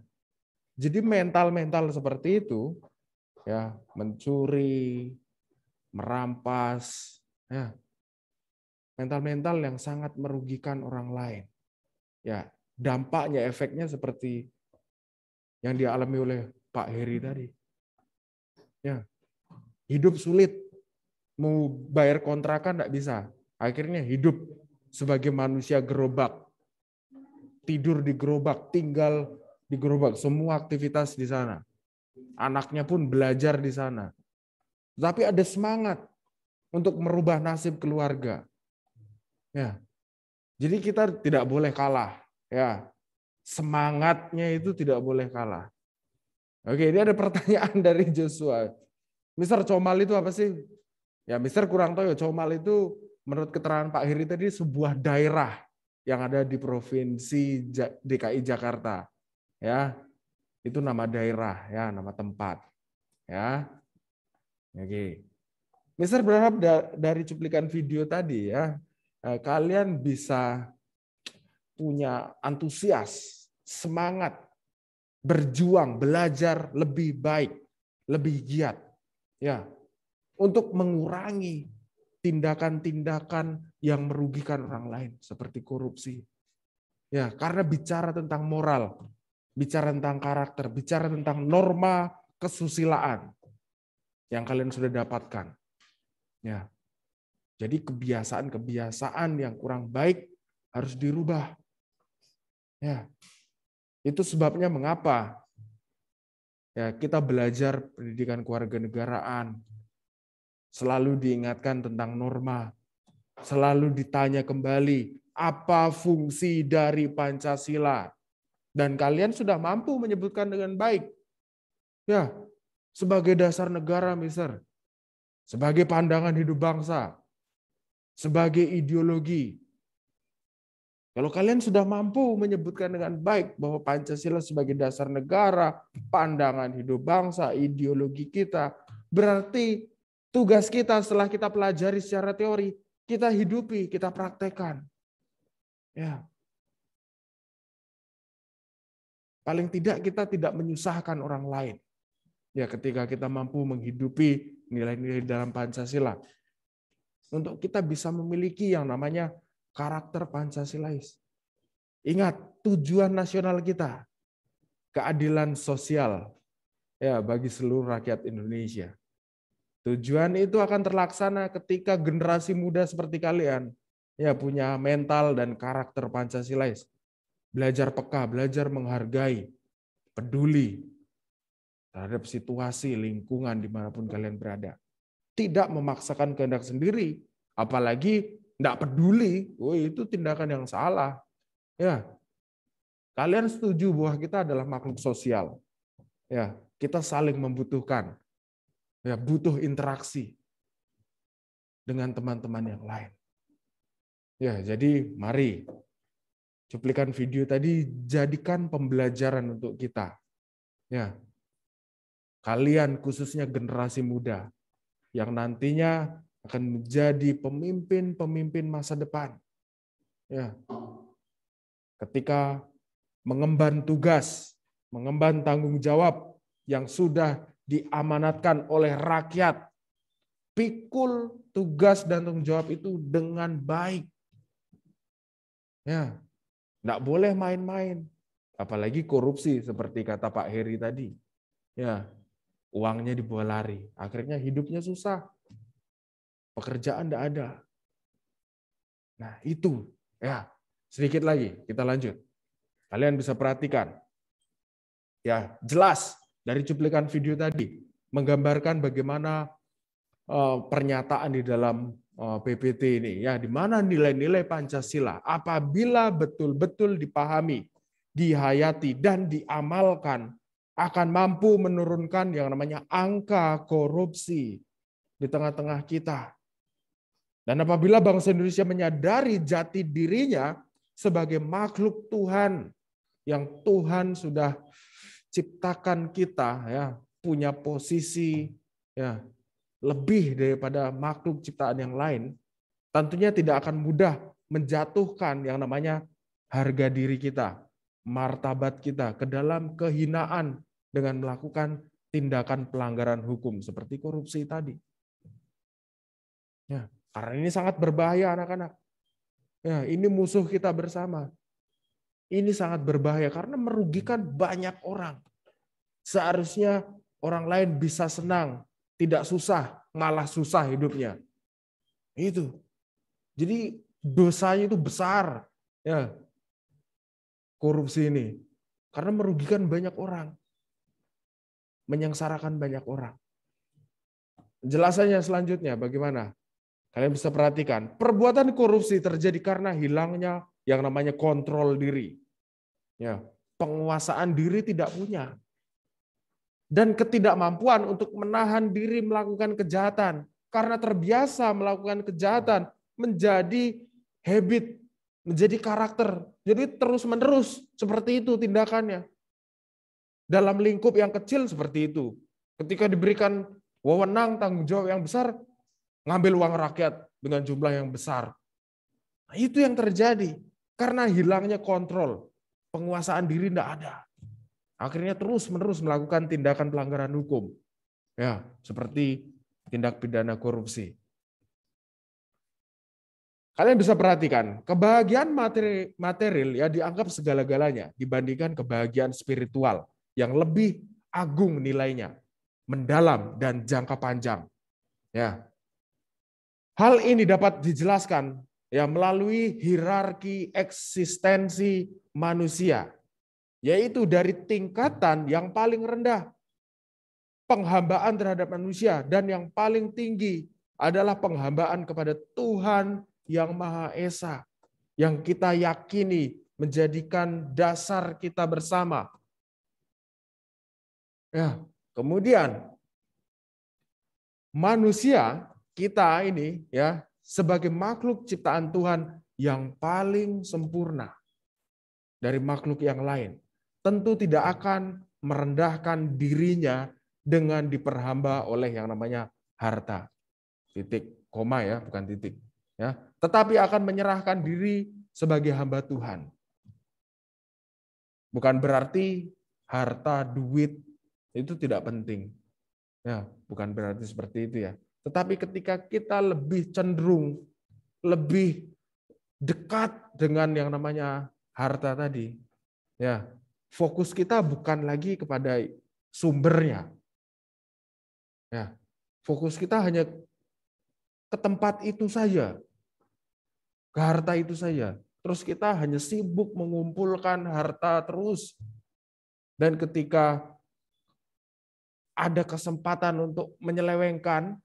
Jadi mental-mental seperti itu ya mencuri, merampas, ya mental-mental yang sangat merugikan orang lain. Ya, dampaknya efeknya seperti yang dialami oleh Pak Heri tadi. Ya. Hidup sulit. Mau bayar kontrakan tidak bisa. Akhirnya hidup sebagai manusia gerobak. Tidur di gerobak, tinggal di gerobak, semua aktivitas di sana. Anaknya pun belajar di sana. Tapi ada semangat untuk merubah nasib keluarga. Ya. Jadi kita tidak boleh kalah, ya. Semangatnya itu tidak boleh kalah. Oke, ini ada pertanyaan [LAUGHS] dari Joshua. Mister Comal itu apa sih? Ya, Mister kurang tahu ya. Comal itu menurut keterangan Pak Hiri tadi sebuah daerah yang ada di provinsi DKI Jakarta. Ya, itu nama daerah ya, nama tempat. Ya. Oke. Mister berharap dari cuplikan video tadi ya, eh, kalian bisa punya antusias, semangat, berjuang, belajar lebih baik, lebih giat. Ya. Untuk mengurangi tindakan-tindakan yang merugikan orang lain seperti korupsi. Ya, karena bicara tentang moral, bicara tentang karakter, bicara tentang norma kesusilaan yang kalian sudah dapatkan. Ya. Jadi kebiasaan-kebiasaan yang kurang baik harus dirubah. Ya. Itu sebabnya mengapa ya kita belajar pendidikan kewarganegaraan, selalu diingatkan tentang norma, selalu ditanya kembali apa fungsi dari Pancasila dan kalian sudah mampu menyebutkan dengan baik. Ya, sebagai dasar negara Mister. sebagai pandangan hidup bangsa, sebagai ideologi. Kalau kalian sudah mampu menyebutkan dengan baik bahwa Pancasila sebagai dasar negara, pandangan hidup bangsa, ideologi kita, berarti tugas kita setelah kita pelajari secara teori, kita hidupi, kita praktekkan. Ya, Paling tidak kita tidak menyusahkan orang lain. Ya ketika kita mampu menghidupi nilai-nilai dalam Pancasila. Untuk kita bisa memiliki yang namanya karakter Pancasilais. Ingat tujuan nasional kita, keadilan sosial ya bagi seluruh rakyat Indonesia. Tujuan itu akan terlaksana ketika generasi muda seperti kalian ya punya mental dan karakter Pancasilais belajar peka, belajar menghargai, peduli terhadap situasi lingkungan dimanapun kalian berada. Tidak memaksakan kehendak sendiri, apalagi tidak peduli, oh itu tindakan yang salah. Ya, kalian setuju bahwa kita adalah makhluk sosial, ya kita saling membutuhkan, ya butuh interaksi dengan teman-teman yang lain. Ya, jadi mari cuplikan video tadi jadikan pembelajaran untuk kita. Ya. Kalian khususnya generasi muda yang nantinya akan menjadi pemimpin-pemimpin masa depan. Ya. Ketika mengemban tugas, mengemban tanggung jawab yang sudah diamanatkan oleh rakyat. Pikul tugas dan tanggung jawab itu dengan baik. Ya, tidak boleh main-main. Apalagi korupsi seperti kata Pak Heri tadi. Ya, uangnya dibawa lari. Akhirnya hidupnya susah. Pekerjaan tidak ada. Nah itu. Ya, sedikit lagi. Kita lanjut. Kalian bisa perhatikan. Ya, jelas dari cuplikan video tadi menggambarkan bagaimana eh, pernyataan di dalam Oh, PPT ini ya di mana nilai-nilai Pancasila apabila betul-betul dipahami, dihayati dan diamalkan akan mampu menurunkan yang namanya angka korupsi di tengah-tengah kita. Dan apabila bangsa Indonesia menyadari jati dirinya sebagai makhluk Tuhan yang Tuhan sudah ciptakan kita ya punya posisi ya lebih daripada makhluk ciptaan yang lain, tentunya tidak akan mudah menjatuhkan yang namanya harga diri kita, martabat kita ke dalam kehinaan dengan melakukan tindakan pelanggaran hukum seperti korupsi tadi. Ya, karena ini sangat berbahaya anak-anak. Ya, ini musuh kita bersama. Ini sangat berbahaya karena merugikan banyak orang. Seharusnya orang lain bisa senang tidak susah, malah susah hidupnya. Itu. Jadi dosanya itu besar. Ya. Korupsi ini. Karena merugikan banyak orang. Menyengsarakan banyak orang. Jelasannya selanjutnya bagaimana? Kalian bisa perhatikan, perbuatan korupsi terjadi karena hilangnya yang namanya kontrol diri. Ya, penguasaan diri tidak punya dan ketidakmampuan untuk menahan diri melakukan kejahatan karena terbiasa melakukan kejahatan menjadi habit, menjadi karakter. Jadi terus-menerus seperti itu tindakannya. Dalam lingkup yang kecil seperti itu. Ketika diberikan wewenang tanggung jawab yang besar, ngambil uang rakyat dengan jumlah yang besar. Nah, itu yang terjadi karena hilangnya kontrol, penguasaan diri tidak ada akhirnya terus-menerus melakukan tindakan pelanggaran hukum. Ya, seperti tindak pidana korupsi. Kalian bisa perhatikan, kebahagiaan materi, material ya dianggap segala-galanya dibandingkan kebahagiaan spiritual yang lebih agung nilainya, mendalam dan jangka panjang. Ya. Hal ini dapat dijelaskan ya melalui hierarki eksistensi manusia yaitu dari tingkatan yang paling rendah penghambaan terhadap manusia dan yang paling tinggi adalah penghambaan kepada Tuhan yang Maha Esa yang kita yakini menjadikan dasar kita bersama. Ya, kemudian manusia kita ini ya sebagai makhluk ciptaan Tuhan yang paling sempurna dari makhluk yang lain tentu tidak akan merendahkan dirinya dengan diperhamba oleh yang namanya harta. Titik koma ya, bukan titik. Ya, tetapi akan menyerahkan diri sebagai hamba Tuhan. Bukan berarti harta, duit itu tidak penting. Ya, bukan berarti seperti itu ya. Tetapi ketika kita lebih cenderung lebih dekat dengan yang namanya harta tadi, ya Fokus kita bukan lagi kepada sumbernya. Ya, fokus kita hanya ke tempat itu saja. Ke harta itu saja. Terus kita hanya sibuk mengumpulkan harta terus. Dan ketika ada kesempatan untuk menyelewengkan,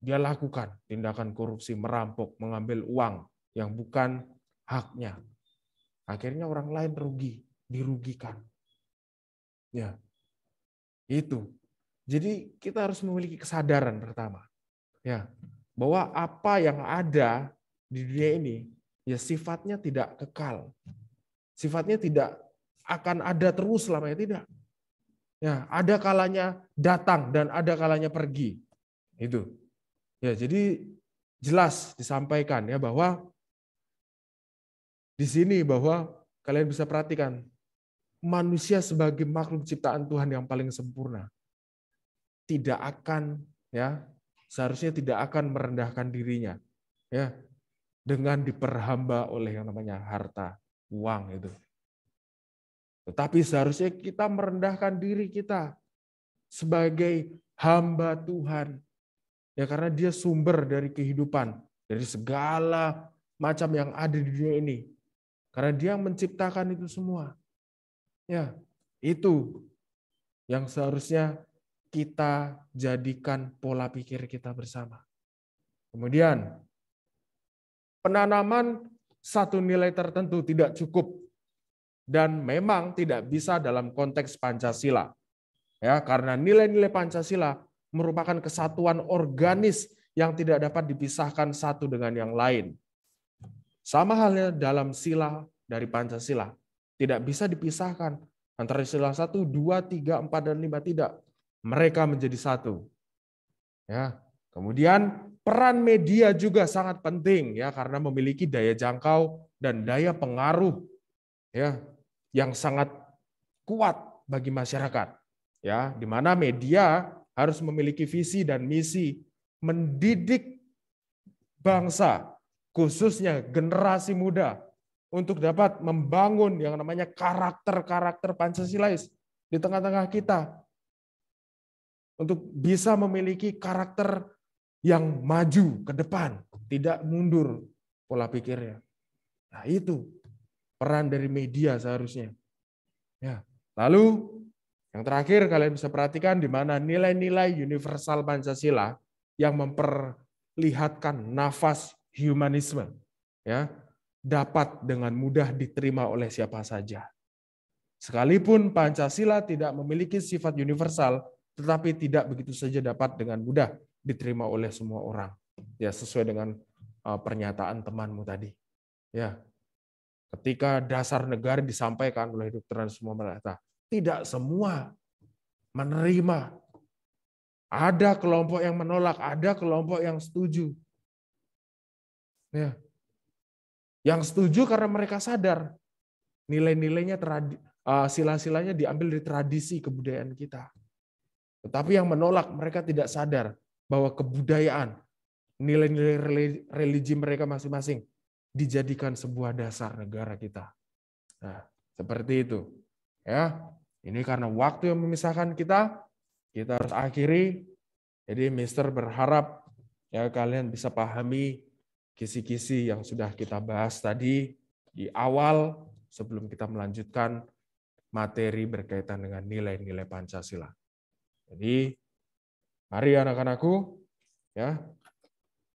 dia lakukan tindakan korupsi, merampok, mengambil uang yang bukan haknya. Akhirnya orang lain rugi dirugikan. Ya. Itu. Jadi kita harus memiliki kesadaran pertama. Ya. Bahwa apa yang ada di dunia ini ya sifatnya tidak kekal. Sifatnya tidak akan ada terus selamanya tidak. Ya, ada kalanya datang dan ada kalanya pergi. Itu. Ya, jadi jelas disampaikan ya bahwa di sini bahwa kalian bisa perhatikan manusia sebagai makhluk ciptaan Tuhan yang paling sempurna tidak akan ya seharusnya tidak akan merendahkan dirinya ya dengan diperhamba oleh yang namanya harta uang itu tetapi seharusnya kita merendahkan diri kita sebagai hamba Tuhan ya karena dia sumber dari kehidupan dari segala macam yang ada di dunia ini karena dia menciptakan itu semua Ya, itu yang seharusnya kita jadikan pola pikir kita bersama. Kemudian, penanaman satu nilai tertentu tidak cukup dan memang tidak bisa dalam konteks Pancasila. Ya, karena nilai-nilai Pancasila merupakan kesatuan organis yang tidak dapat dipisahkan satu dengan yang lain. Sama halnya dalam sila dari Pancasila, tidak bisa dipisahkan antara istilah satu, dua, tiga, empat, dan lima. Tidak. Mereka menjadi satu. Ya. Kemudian peran media juga sangat penting ya karena memiliki daya jangkau dan daya pengaruh ya yang sangat kuat bagi masyarakat ya di mana media harus memiliki visi dan misi mendidik bangsa khususnya generasi muda untuk dapat membangun yang namanya karakter-karakter Pancasilais di tengah-tengah kita. Untuk bisa memiliki karakter yang maju ke depan, tidak mundur pola pikirnya. Nah, itu peran dari media seharusnya. Ya. Lalu yang terakhir kalian bisa perhatikan di mana nilai-nilai universal Pancasila yang memperlihatkan nafas humanisme. Ya, dapat dengan mudah diterima oleh siapa saja. Sekalipun Pancasila tidak memiliki sifat universal, tetapi tidak begitu saja dapat dengan mudah diterima oleh semua orang. Ya, sesuai dengan uh, pernyataan temanmu tadi. Ya. Ketika dasar negara disampaikan oleh Dr. semua merata, tidak semua menerima. Ada kelompok yang menolak, ada kelompok yang setuju. Ya. Yang setuju karena mereka sadar nilai-nilainya eh, sila-silanya diambil dari tradisi kebudayaan kita. Tetapi yang menolak mereka tidak sadar bahwa kebudayaan, nilai-nilai religi mereka masing-masing dijadikan sebuah dasar negara kita. Nah, seperti itu. Ya. Ini karena waktu yang memisahkan kita, kita harus akhiri. Jadi Mister berharap ya kalian bisa pahami kisi-kisi yang sudah kita bahas tadi di awal sebelum kita melanjutkan materi berkaitan dengan nilai-nilai Pancasila. Jadi, mari anak-anakku, ya,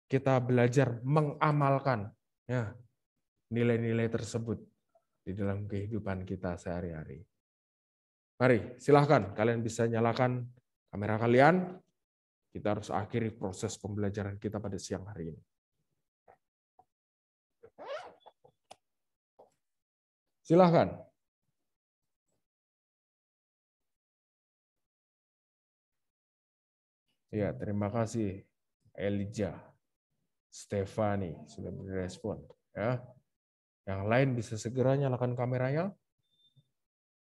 kita belajar mengamalkan ya nilai-nilai tersebut di dalam kehidupan kita sehari-hari. Mari, silahkan kalian bisa nyalakan kamera kalian. Kita harus akhiri proses pembelajaran kita pada siang hari ini. Silahkan. Ya, terima kasih Elijah, Stefani sudah berespon. Ya, yang lain bisa segera nyalakan kameranya.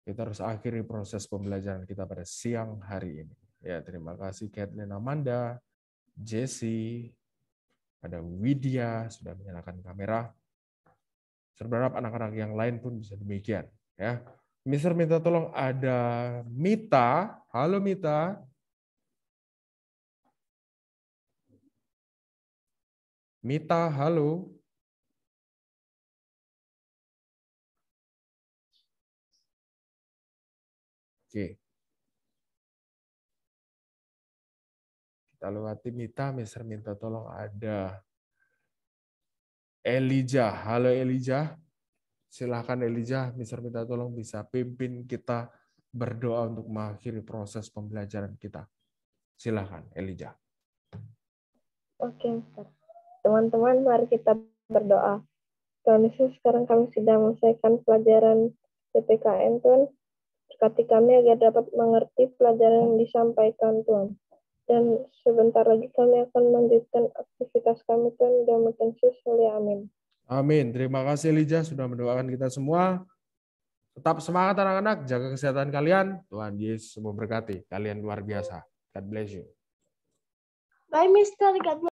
Kita harus akhiri proses pembelajaran kita pada siang hari ini. Ya, terima kasih Kathleen Amanda, Jesse, ada Widya sudah menyalakan kamera. Saya berharap anak-anak yang lain pun bisa demikian. Ya, Mister minta tolong ada Mita. Halo Mita. Mita, halo. Oke. Kita lewati Mita, Mister minta tolong ada Elijah. Halo Elijah. Silahkan Elijah, Mister minta tolong bisa pimpin kita berdoa untuk mengakhiri proses pembelajaran kita. Silahkan Elijah. Oke, Teman-teman, mari kita berdoa. Tuhan Yesus, sekarang kami sudah menyelesaikan pelajaran PPKN, Tuhan. Berkati kami agar dapat mengerti pelajaran yang disampaikan, Tuhan. Dan sebentar lagi kami akan melanjutkan aktivitas kami Tuhan dan intensi soli. Amin. Amin. Terima kasih Lija sudah mendoakan kita semua. Tetap semangat anak-anak, jaga kesehatan kalian. Tuhan Yesus memberkati. Kalian luar biasa. God bless you. Bye, Mister. God bless.